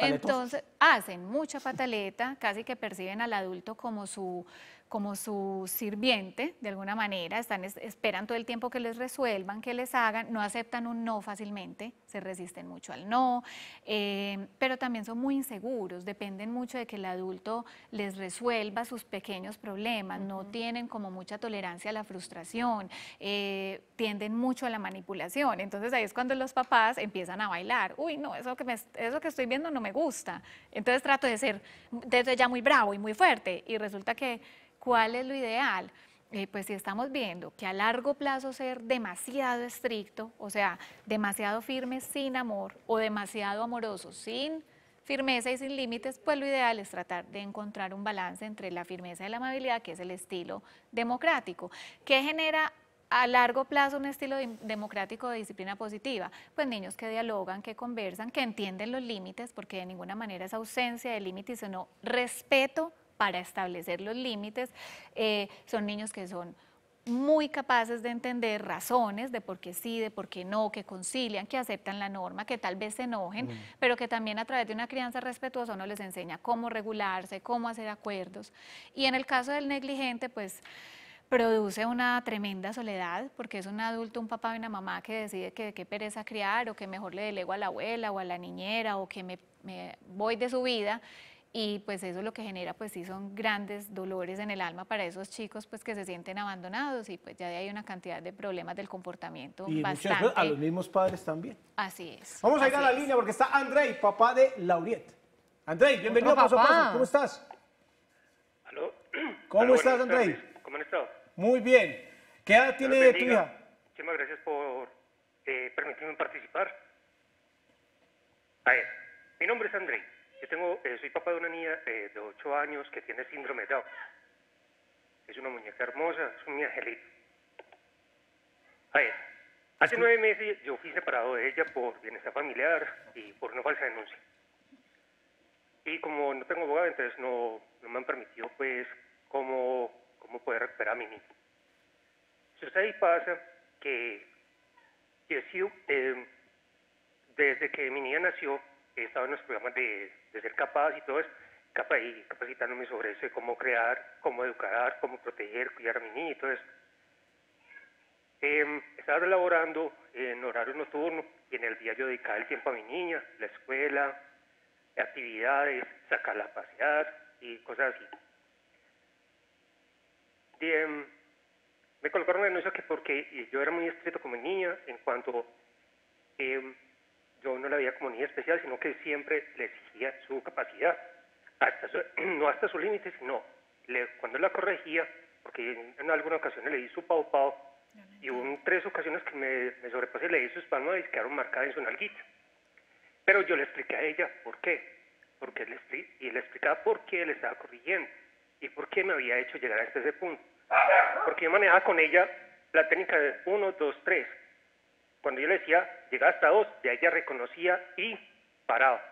[SPEAKER 6] Entonces hacen mucha pataleta, casi que perciben al adulto como su como su sirviente, de alguna manera, están esperan todo el tiempo que les resuelvan, que les hagan, no aceptan un no fácilmente, se resisten mucho al no, eh, pero también son muy inseguros, dependen mucho de que el adulto les resuelva sus pequeños problemas, no tienen como mucha tolerancia a la frustración, eh, tienden mucho a la manipulación, entonces ahí es cuando los papás empiezan a bailar, uy, no, eso que, me, eso que estoy viendo no me gusta, entonces trato de ser desde ya muy bravo y muy fuerte y resulta que ¿Cuál es lo ideal? Eh, pues si estamos viendo que a largo plazo ser demasiado estricto, o sea, demasiado firme sin amor o demasiado amoroso sin firmeza y sin límites, pues lo ideal es tratar de encontrar un balance entre la firmeza y la amabilidad, que es el estilo democrático. ¿Qué genera a largo plazo un estilo democrático de disciplina positiva? Pues niños que dialogan, que conversan, que entienden los límites, porque de ninguna manera es ausencia de límites, sino respeto para establecer los límites. Eh, son niños que son muy capaces de entender razones de por qué sí, de por qué no, que concilian, que aceptan la norma, que tal vez se enojen, mm. pero que también a través de una crianza respetuosa uno les enseña cómo regularse, cómo hacer acuerdos. Y en el caso del negligente, pues produce una tremenda soledad porque es un adulto, un papá y una mamá que decide que qué pereza criar o que mejor le delego a la abuela o a la niñera o que me, me voy de su vida y pues eso lo que genera pues sí son grandes dolores en el alma para esos chicos pues que se sienten abandonados y pues ya hay una cantidad de problemas del comportamiento y a los
[SPEAKER 1] mismos padres también.
[SPEAKER 6] Así es. Vamos a ir a la línea
[SPEAKER 1] porque está Andrei, papá de Lauriet. Andrei, bienvenido Paso a Paso. ¿Cómo estás?
[SPEAKER 7] ¿Cómo estás, Andrei? ¿Cómo han estado?
[SPEAKER 1] Muy bien. ¿Qué edad tiene tu hija?
[SPEAKER 7] Muchísimas gracias por eh, permitirme participar. A ver, mi nombre es Andrei. Yo tengo, eh, soy papá de una niña eh, de 8 años que tiene síndrome de Down. Es una muñeca hermosa, es un angelito. A ver, hace nueve meses yo fui separado de ella por bienestar familiar y por una falsa denuncia. Y como no tengo abogado, entonces no, me han permitido, pues, cómo, poder recuperar a mi niño. Entonces ahí pasa que eh, desde que mi niña nació, he estado en los programas de de ser capaz y todo eso, y capacitándome sobre eso, cómo crear, cómo educar, cómo proteger, cuidar a mi niña. y todo eso. Em, estaba elaborando en horario nocturno y en el día yo dedicaba el tiempo a mi niña, la escuela, actividades, sacarla a pasear y cosas así. Em, me colocaron en eso que porque yo era muy estricto con mi niña en cuanto eh, yo no la veía como niña especial, sino que siempre le exigía su capacidad, hasta no hasta su límite, sino cuando la corregía, porque en, alguna algunas ocasiones le di su pau pau, y hubo tres ocasiones que me, sobrepasé, le di sus palmas y quedaron marcadas en su nalguita. Pero yo le expliqué a ella por qué, porque le, y le explicaba por qué le estaba corrigiendo y por qué me había hecho llegar hasta ese punto. Porque yo manejaba con ella la técnica de 1, 2, 3, cuando yo le decía, llega hasta dos, ya ella reconocía y paraba.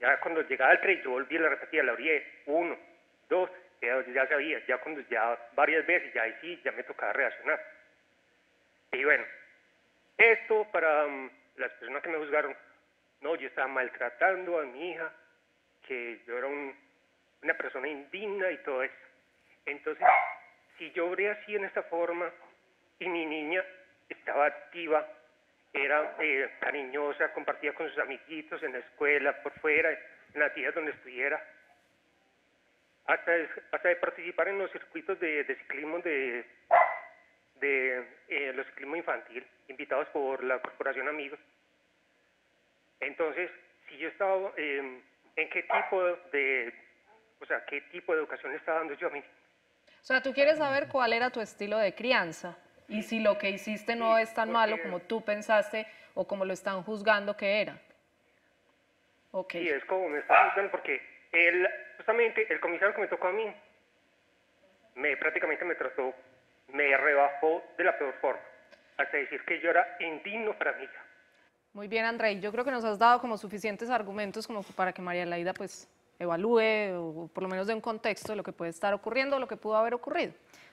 [SPEAKER 7] Ya cuando llegaba al tres, yo volví y le repetía, la abrié, uno, dos, ya, ya sabía, ya cuando ya varias veces, ya ahí sí, ya me tocaba reaccionar. Y bueno, esto para mm, las personas que me juzgaron, no, yo estaba maltratando a mi hija, que yo era una persona indigna y todo eso. Entonces, si yo obré así en esta forma, y mi niña estaba activa, era eh, cariñosa, compartía con sus amiguitos en la escuela, por fuera, en la tía donde estuviera. Hasta, hasta de participar en los circuitos de, de ciclismo de, eh, los infantil, invitados por la Corporación Amigos. Entonces, si yo estaba, em, ¿en qué tipo de, o sea, qué tipo de educación estaba dando yo a mí?
[SPEAKER 3] O sea, tú quieres saber cuál era tu estilo de crianza y si lo que hiciste no es tan malo como tú pensaste o como lo están juzgando que era.
[SPEAKER 7] Okay. Sí, es como me están juzgando porque él, justamente el comisario que me tocó a mí, me prácticamente me trató, me rebajó de la peor forma, hasta decir que yo era indigno para mí.
[SPEAKER 3] Muy bien, André, Yo creo que nos has dado como suficientes argumentos como para que María Laida pues evalúe
[SPEAKER 6] o por lo menos dé un contexto de lo que puede estar ocurriendo o lo que pudo haber ocurrido.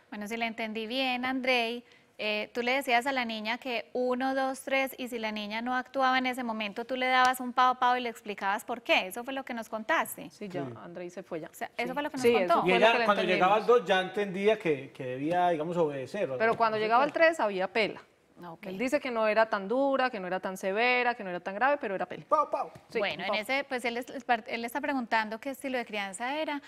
[SPEAKER 6] Bueno, si la entendí bien, Andrei, eh, tú le decías a la niña que uno, dos, tres, y si la niña no actuaba en ese momento, tú le dabas un pao pao y le explicabas por qué. Eso fue lo que nos contaste. Sí, ya, André y se fue ya. eso fue lo que nos sí,
[SPEAKER 1] contó. Y ella, cuando llegaba al dos, ya entendía que, debía, digamos, obedecer.
[SPEAKER 6] Pero cuando llegaba al
[SPEAKER 3] tres, había pela. Ah, él dice que no era tan dura, que no era tan severa, que no era tan grave, pero era pela. Pau,
[SPEAKER 6] bueno, en ese, pues él, él, está preguntando qué estilo de crianza era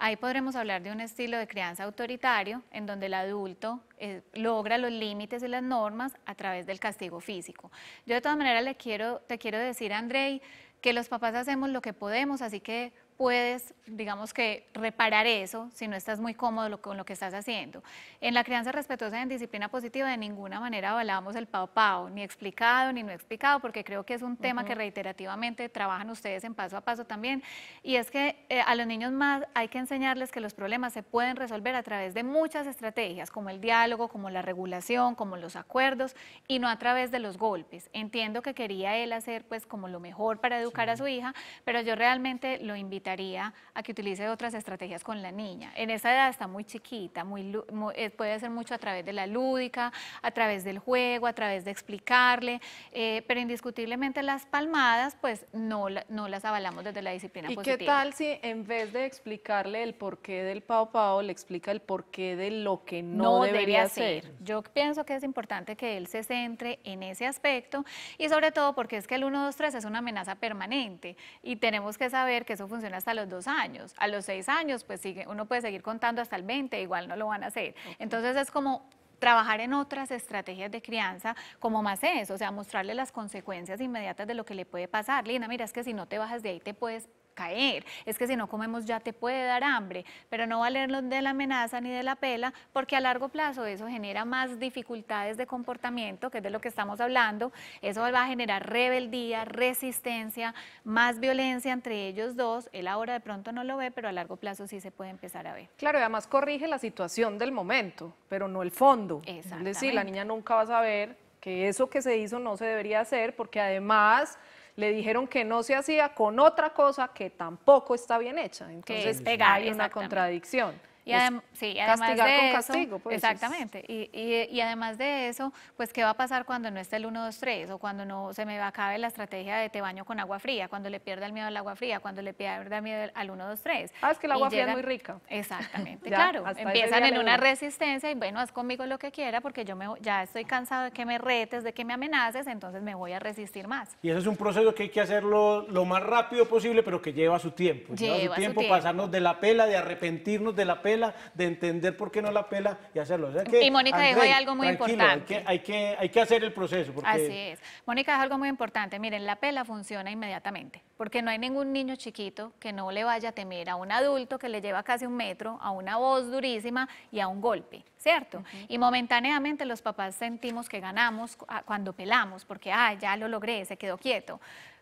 [SPEAKER 6] Ahí podremos hablar de un estilo de crianza autoritario en donde el adulto eh, logra los límites y las normas a través del castigo físico. Yo de todas maneras le quiero, te quiero decir, Andrei, que los papás hacemos lo que podemos, así que puedes, digamos que, reparar eso si no estás muy cómodo con lo que estás haciendo. En la crianza respetuosa en disciplina positiva de ninguna manera avalábamos el pao pao, ni explicado ni no explicado, porque creo que es un tema que reiterativamente trabajan ustedes en paso a paso también, y es que eh, a los niños más hay que enseñarles que los problemas se pueden resolver a través de muchas estrategias, como el diálogo, como la regulación, como los acuerdos, y no a través de los golpes. Entiendo que quería él hacer pues como lo mejor para educar a su hija, pero yo realmente lo invito haría a que utilice otras estrategias con la niña. En esa edad está muy chiquita, muy, eh, puede hacer mucho a través de la lúdica, a través del juego, a través de explicarle, eh, pero indiscutiblemente las palmadas pues no, no las avalamos desde la disciplina ¿Y ¿Y qué tal
[SPEAKER 3] si en vez
[SPEAKER 6] de explicarle el porqué del pao pao, le explica el porqué de lo que no, no debería hacer? Yo pienso que es importante que él se centre en ese aspecto y sobre todo porque es que el 1, 2, 3 es una amenaza permanente y tenemos que saber que eso funciona hasta los dos años. A los seis años, pues sigue, uno puede seguir contando hasta el 20, igual no lo van a hacer. Entonces es como trabajar en otras estrategias de crianza como más es, o sea, mostrarle las consecuencias inmediatas de lo que le puede pasar. Lina, mira, es que si no te bajas de ahí te puedes caer, es que si no comemos ya te puede dar hambre, pero no valernos de la amenaza ni de la pela, porque a largo plazo eso genera más dificultades de comportamiento, que es de lo que estamos hablando, eso va a generar rebeldía, resistencia, más violencia entre ellos dos, él ahora de pronto no lo ve, pero a largo plazo sí se puede empezar a ver.
[SPEAKER 3] Claro, además corrige la situación del momento, pero no el fondo. Es decir, la niña nunca va a saber que eso que se hizo no se debería hacer, porque además le dijeron que no se hacía con otra cosa que tampoco está bien hecha. Entonces, hay una contradicción. Pues, y además de eso, pues, exactamente.
[SPEAKER 6] Y, además de eso, pues qué va a pasar cuando no esté el 1, 2, 3 o cuando no se me va acabe la estrategia de te baño con agua fría, cuando le pierda el miedo al agua fría, cuando le pierda el miedo al 1, 2, 3. es que el agua fría es muy rica. Exactamente, claro. Empiezan en una resistencia y bueno, haz conmigo lo que quiera porque yo me, ya estoy cansado de que me retes, de que me amenaces, entonces me voy a resistir más.
[SPEAKER 1] Y eso es un proceso que hay que hacerlo lo más rápido posible, pero que lleva su tiempo. Lleva, tiempo, su tiempo, pasarnos de la pela, de arrepentirnos de la pela de entender por qué no la pela y hacerlo. y Mónica dijo algo muy importante. Hay que, hay, que, hacer el proceso. Así es.
[SPEAKER 6] Mónica dijo algo muy importante. Miren, la pela funciona inmediatamente, porque no hay ningún niño chiquito que no le vaya a temer a un adulto que le lleva casi un metro, a una voz durísima y a un golpe, ¿cierto? Y momentáneamente los papás sentimos que ganamos ah, cuando pelamos, porque, ah, ya lo logré, se quedó quieto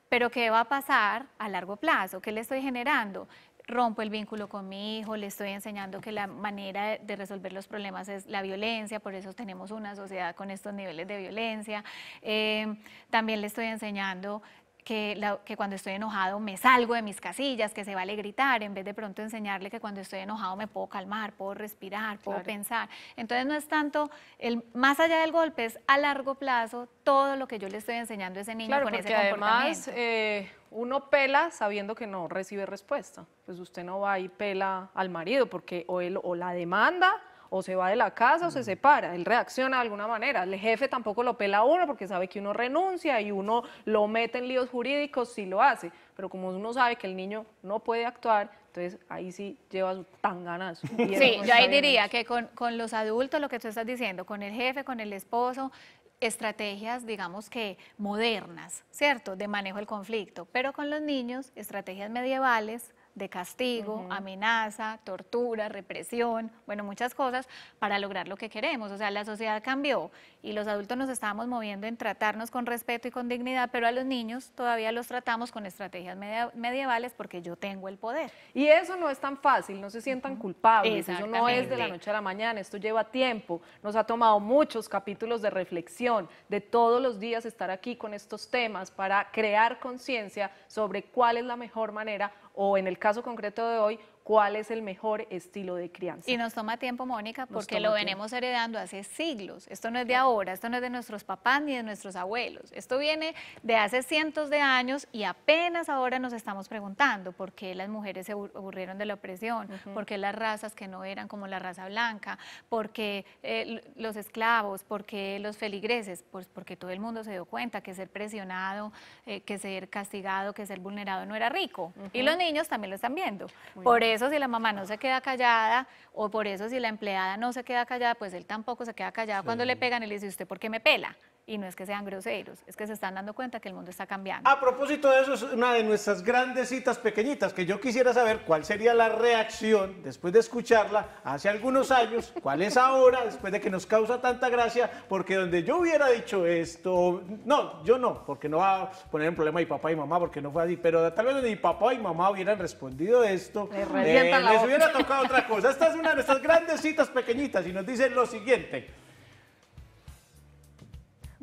[SPEAKER 6] pero ¿qué va a pasar a largo plazo? ¿Qué le estoy generando? rompo el vínculo con mi hijo, le estoy enseñando que la manera de resolver los problemas es la violencia, por eso tenemos una sociedad con estos niveles de violencia. Eh, también le estoy enseñando que, cuando estoy enojado me salgo de mis casillas, que se vale gritar, en vez de pronto enseñarle que cuando estoy enojado me puedo calmar, puedo respirar, puedo pensar. Entonces no es tanto, el, más allá del golpe, es a largo plazo todo lo que yo le estoy enseñando a ese niño con ese comportamiento. Además,
[SPEAKER 3] eh, uno pela sabiendo que no recibe respuesta. Pues usted no va y pela al marido porque o él o la demanda o se va de la casa o se separa, él reacciona de alguna manera. El jefe tampoco lo pela a uno porque sabe que uno renuncia y uno lo mete en líos jurídicos si lo hace, pero como uno sabe que el niño no puede actuar, entonces ahí sí lleva su tanganazo. Sí, yo ahí diría
[SPEAKER 6] que con, con los adultos, lo que tú estás diciendo, con el jefe, con el esposo, estrategias, digamos que modernas, ¿cierto?, de manejo del conflicto, pero con los niños, estrategias medievales, de castigo, amenaza, tortura, represión, bueno, muchas cosas para lograr lo que queremos. O sea, la sociedad cambió y los adultos nos estábamos moviendo en tratarnos con respeto y con dignidad, pero a los niños todavía los tratamos con estrategias medievales porque yo tengo el poder. Y eso no es tan fácil, no se sientan culpables, eso no es de la noche a la mañana, esto lleva tiempo, nos ha
[SPEAKER 3] tomado muchos capítulos de reflexión, de todos los días estar aquí con estos temas para crear conciencia sobre cuál es la mejor manera o en el caso concreto de hoy, cuál es el mejor estilo de crianza. Y nos
[SPEAKER 6] toma tiempo, Mónica, porque lo venimos heredando hace siglos. Esto no es de ahora, esto no es de nuestros papás ni de nuestros abuelos. Esto viene de hace cientos de años y apenas ahora nos estamos preguntando por qué las mujeres se aburrieron de la opresión, por qué las razas que no eran como la raza blanca, por qué eh, los esclavos, por qué los feligreses, pues porque todo el mundo se dio cuenta que ser presionado, eh, que ser castigado, que ser vulnerado no era rico. Y los niños también lo están viendo. por eso eso si la mamá no se queda callada o por eso si la empleada no se queda callada, pues él tampoco se queda callado cuando le pegan y le dice, ¿usted por qué me pela? y no es que sean groseros, es que se están dando cuenta que el mundo está cambiando.
[SPEAKER 1] A propósito de eso, es una de nuestras grandes citas pequeñitas que yo quisiera saber cuál sería la reacción después de escucharla hace algunos años, cuál es ahora, después de que nos causa tanta gracia, porque donde yo hubiera dicho esto, no, yo no, porque no va a poner en problema a mi papá y mamá, porque no fue así, pero tal vez donde mi papá y mamá hubieran respondido esto, eh, les hubiera tocado otra cosa. Esta es una de nuestras grandes citas pequeñitas y nos dicen lo siguiente.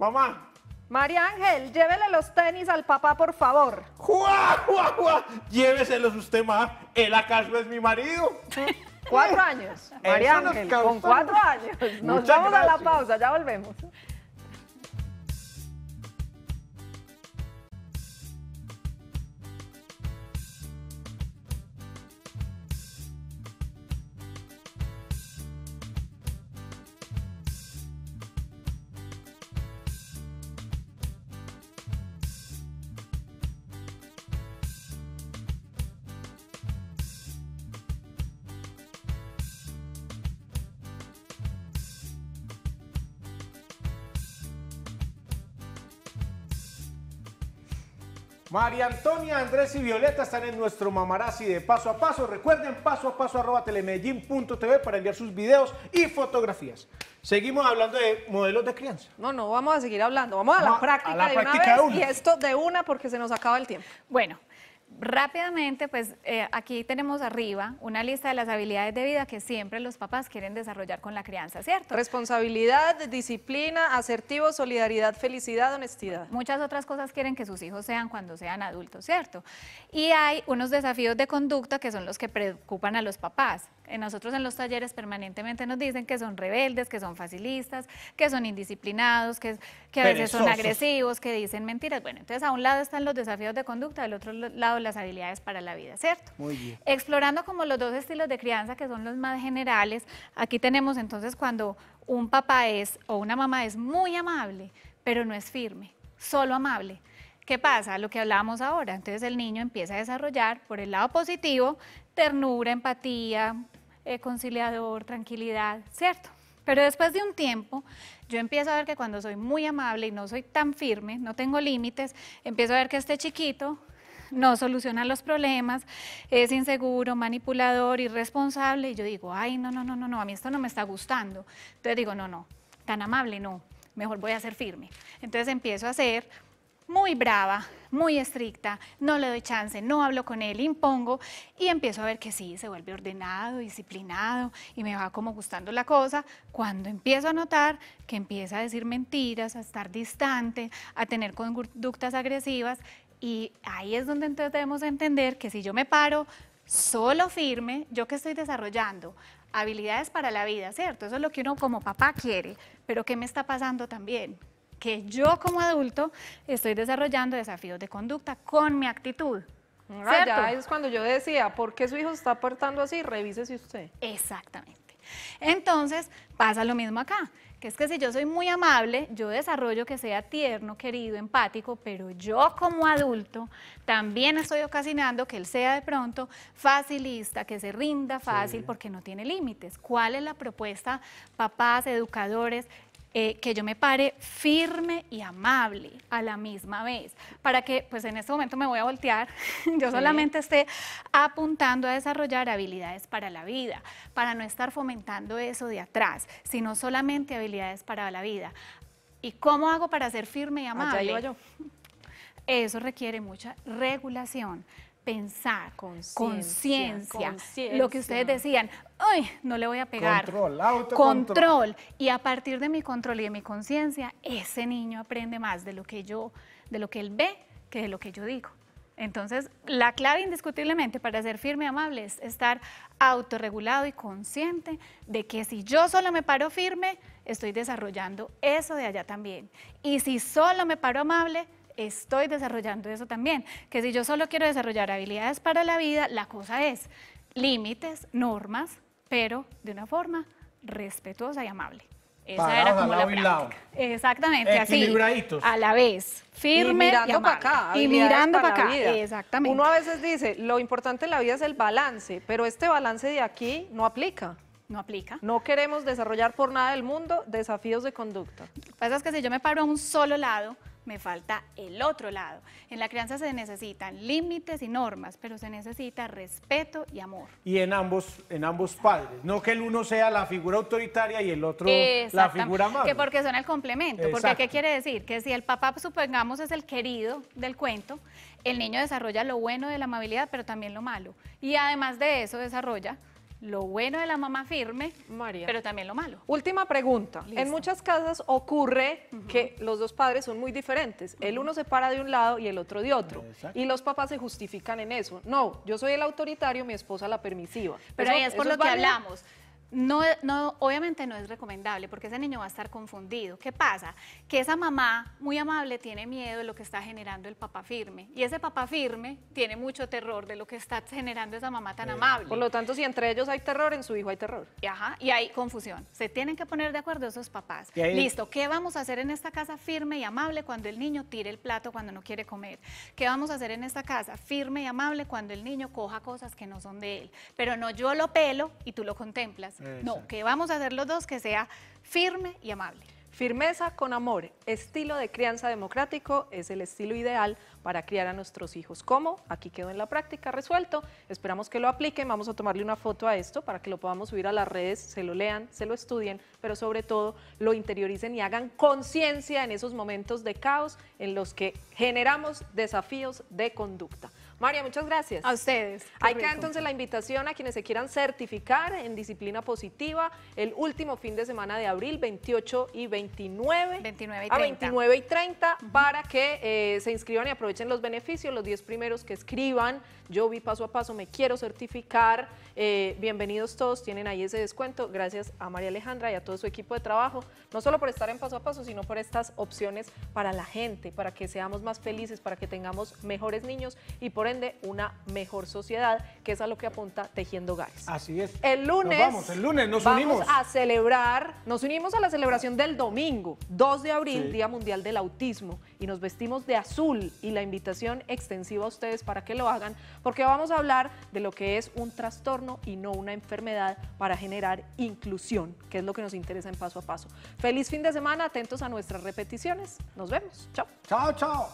[SPEAKER 3] Mamá. María Ángel, llévele los tenis al papá, por favor.
[SPEAKER 1] ¡Jua, jua, jua! Lléveselos usted, ma. ¿Él acaso es mi marido? cuatro años. María Ángel, con cuatro
[SPEAKER 2] años. Nos
[SPEAKER 1] vamos a
[SPEAKER 3] la pausa, ya volvemos.
[SPEAKER 1] María Antonia, Andrés y Violeta están en nuestro mamarazzi de paso a paso. Recuerden paso a paso para enviar sus videos y fotografías. Seguimos hablando de modelos de crianza.
[SPEAKER 6] No, no, vamos a seguir hablando. Vamos a la, práctica, de y esto de una porque se nos acaba el tiempo. Bueno, Rápidamente, pues eh, aquí tenemos arriba una lista de las habilidades de vida que siempre los papás quieren desarrollar con la crianza, ¿cierto? Responsabilidad, disciplina, asertivo, solidaridad, felicidad, honestidad. Muchas otras cosas quieren que sus hijos sean cuando sean adultos, ¿cierto? Y hay unos desafíos de conducta que son los que preocupan a los papás. Nosotros en los talleres permanentemente nos dicen que son rebeldes, que son facilistas, que son indisciplinados, que, que a veces son agresivos, que dicen mentiras. Bueno, entonces a un lado están los desafíos de conducta, al otro lado las habilidades para la vida, ¿cierto? Muy bien. Explorando como los dos estilos de crianza que son los más generales, aquí tenemos entonces cuando un papá es o una mamá es muy amable, pero no es firme, solo amable. ¿Qué pasa? Lo que hablábamos ahora. Entonces el niño empieza a desarrollar por el lado positivo ternura, empatía, eh, conciliador, tranquilidad, ¿cierto? Pero después de un tiempo, yo empiezo a ver que cuando soy muy amable y no soy tan firme, no tengo límites, empiezo a ver que este chiquito no soluciona los problemas, es inseguro, manipulador, irresponsable, y yo digo, ay, no, no, no, no, a mí esto no me está gustando. Entonces digo, no, no, tan amable no, mejor voy a ser firme. Entonces empiezo a hacer muy brava, muy estricta, no le doy chance, no hablo con él, impongo y empiezo a ver que sí, se vuelve ordenado, disciplinado y me va como gustando la cosa, cuando empiezo a notar que empieza a decir mentiras, a estar distante, a tener conductas agresivas y ahí es donde entonces debemos entender que si yo me paro solo firme, yo que estoy desarrollando habilidades para la vida, ¿cierto? Eso es lo que uno como papá quiere, pero ¿qué me está pasando también? que yo como adulto estoy desarrollando desafíos de conducta con mi actitud.
[SPEAKER 2] Ah, ya es
[SPEAKER 6] cuando yo decía, ¿por qué su hijo se está portando así? si usted. Exactamente. Entonces pasa lo mismo acá, que es que si yo soy muy amable, yo desarrollo que sea tierno, querido, empático, pero yo como adulto también estoy ocasionando que él sea de pronto facilista, que se rinda fácil porque no tiene límites. ¿Cuál es la propuesta, papás, educadores, eh, que yo me pare firme y amable a la misma vez, para que pues en este momento me voy a voltear, yo solamente esté apuntando a desarrollar habilidades para la vida, para no estar fomentando eso de atrás, sino solamente habilidades para la vida. ¿Y cómo hago para ser firme y amable? Eso requiere mucha regulación, pensar, conciencia, lo que ustedes decían, no le voy a pegar. Control, autocontrol. Control. Y a partir de mi control y de mi conciencia, ese niño aprende más de lo que yo, de lo que él ve que de lo que yo digo. Entonces, la clave indiscutiblemente para ser firme y amable es estar autorregulado y consciente de que si yo solo me paro firme, estoy desarrollando eso de allá también. Y si solo me paro amable, estoy desarrollando eso también. Que si yo solo quiero desarrollar habilidades para la vida, la cosa es límites, normas, pero de una forma respetuosa y amable. Esa
[SPEAKER 2] era
[SPEAKER 3] como
[SPEAKER 6] la Exactamente, así. A la vez, firme y mirando para acá. Y mirando para acá, exactamente.
[SPEAKER 3] Uno a veces dice, lo importante en la vida es el balance, pero este balance de aquí no aplica. No aplica. No queremos desarrollar por nada del mundo desafíos
[SPEAKER 6] de conducta. Lo que pasa es que si yo me paro a un solo lado, me falta el otro lado. En la crianza se necesitan límites y normas, pero se necesita respeto y amor.
[SPEAKER 1] Y en ambos, en ambos padres, no que el uno sea la figura autoritaria y el otro la figura amable. Que
[SPEAKER 6] porque son el complemento, porque ¿qué quiere decir? Que si el papá, supongamos, es el querido del cuento, el niño desarrolla lo bueno de la amabilidad, pero también lo malo. Y además de eso desarrolla lo bueno de la mamá firme, María. pero también lo malo.
[SPEAKER 3] Última pregunta. En muchas casas ocurre que los dos padres son muy diferentes. El uno se para de un lado y el otro de otro. Y los papás se justifican en eso. No, yo soy el autoritario, mi esposa la permisiva. Pero ahí es por lo que hablamos.
[SPEAKER 6] No, obviamente no es recomendable porque ese niño va a estar confundido. ¿Qué pasa? Que esa mamá muy amable tiene miedo de lo que está generando el papá firme y ese papá firme tiene mucho terror de lo que está generando esa mamá tan amable. Por lo tanto, si entre ellos hay terror, en su hijo hay terror. y hay confusión. Se tienen que poner de acuerdo esos papás. Listo, ¿qué vamos a hacer en esta casa firme y amable cuando el niño tire el plato cuando no quiere comer? ¿Qué vamos a hacer en esta casa firme y amable cuando el niño coja cosas que no son de él? Pero no yo lo pelo y tú lo contemplas. No, que vamos a hacer los dos que sea firme y
[SPEAKER 3] amable. Firmeza con amor, estilo de crianza democrático es el estilo ideal para criar a nuestros hijos. ¿Cómo? Aquí quedó en la práctica resuelto. Esperamos que lo apliquen. Vamos a tomarle una foto a esto para que lo podamos subir a las redes, se lo lean, se lo estudien, pero sobre todo lo interioricen y hagan conciencia en esos momentos de caos en los que generamos desafíos de conducta. María, muchas gracias. A ustedes. Ahí queda entonces la invitación a quienes se quieran certificar en disciplina positiva el último fin de semana de abril, 28 y 29. 29 y A 29 y 30 para que eh, se inscriban y aprovechen los beneficios, los 10 primeros que escriban yo vi paso a paso, me quiero certificar, eh, bienvenidos todos, tienen ahí ese descuento, gracias a María Alejandra y a todo su equipo de trabajo, no solo por estar en paso a paso, sino por estas opciones para la gente, para que seamos más felices, para que tengamos mejores niños y por ende una mejor sociedad, que es a lo que apunta Tejiendo Hogares.
[SPEAKER 1] Así es. El lunes, nos vamos, el lunes nos a
[SPEAKER 3] celebrar, nos unimos a la celebración del domingo, 2 de abril, Día Mundial del Autismo, y nos vestimos de azul y la invitación extensiva a ustedes para que lo hagan, porque vamos a hablar de lo que es un trastorno y no una enfermedad para generar inclusión, que es lo que nos interesa en paso a paso. Feliz fin de semana, atentos a nuestras repeticiones. Nos vemos. Chao.
[SPEAKER 2] Chao, chao.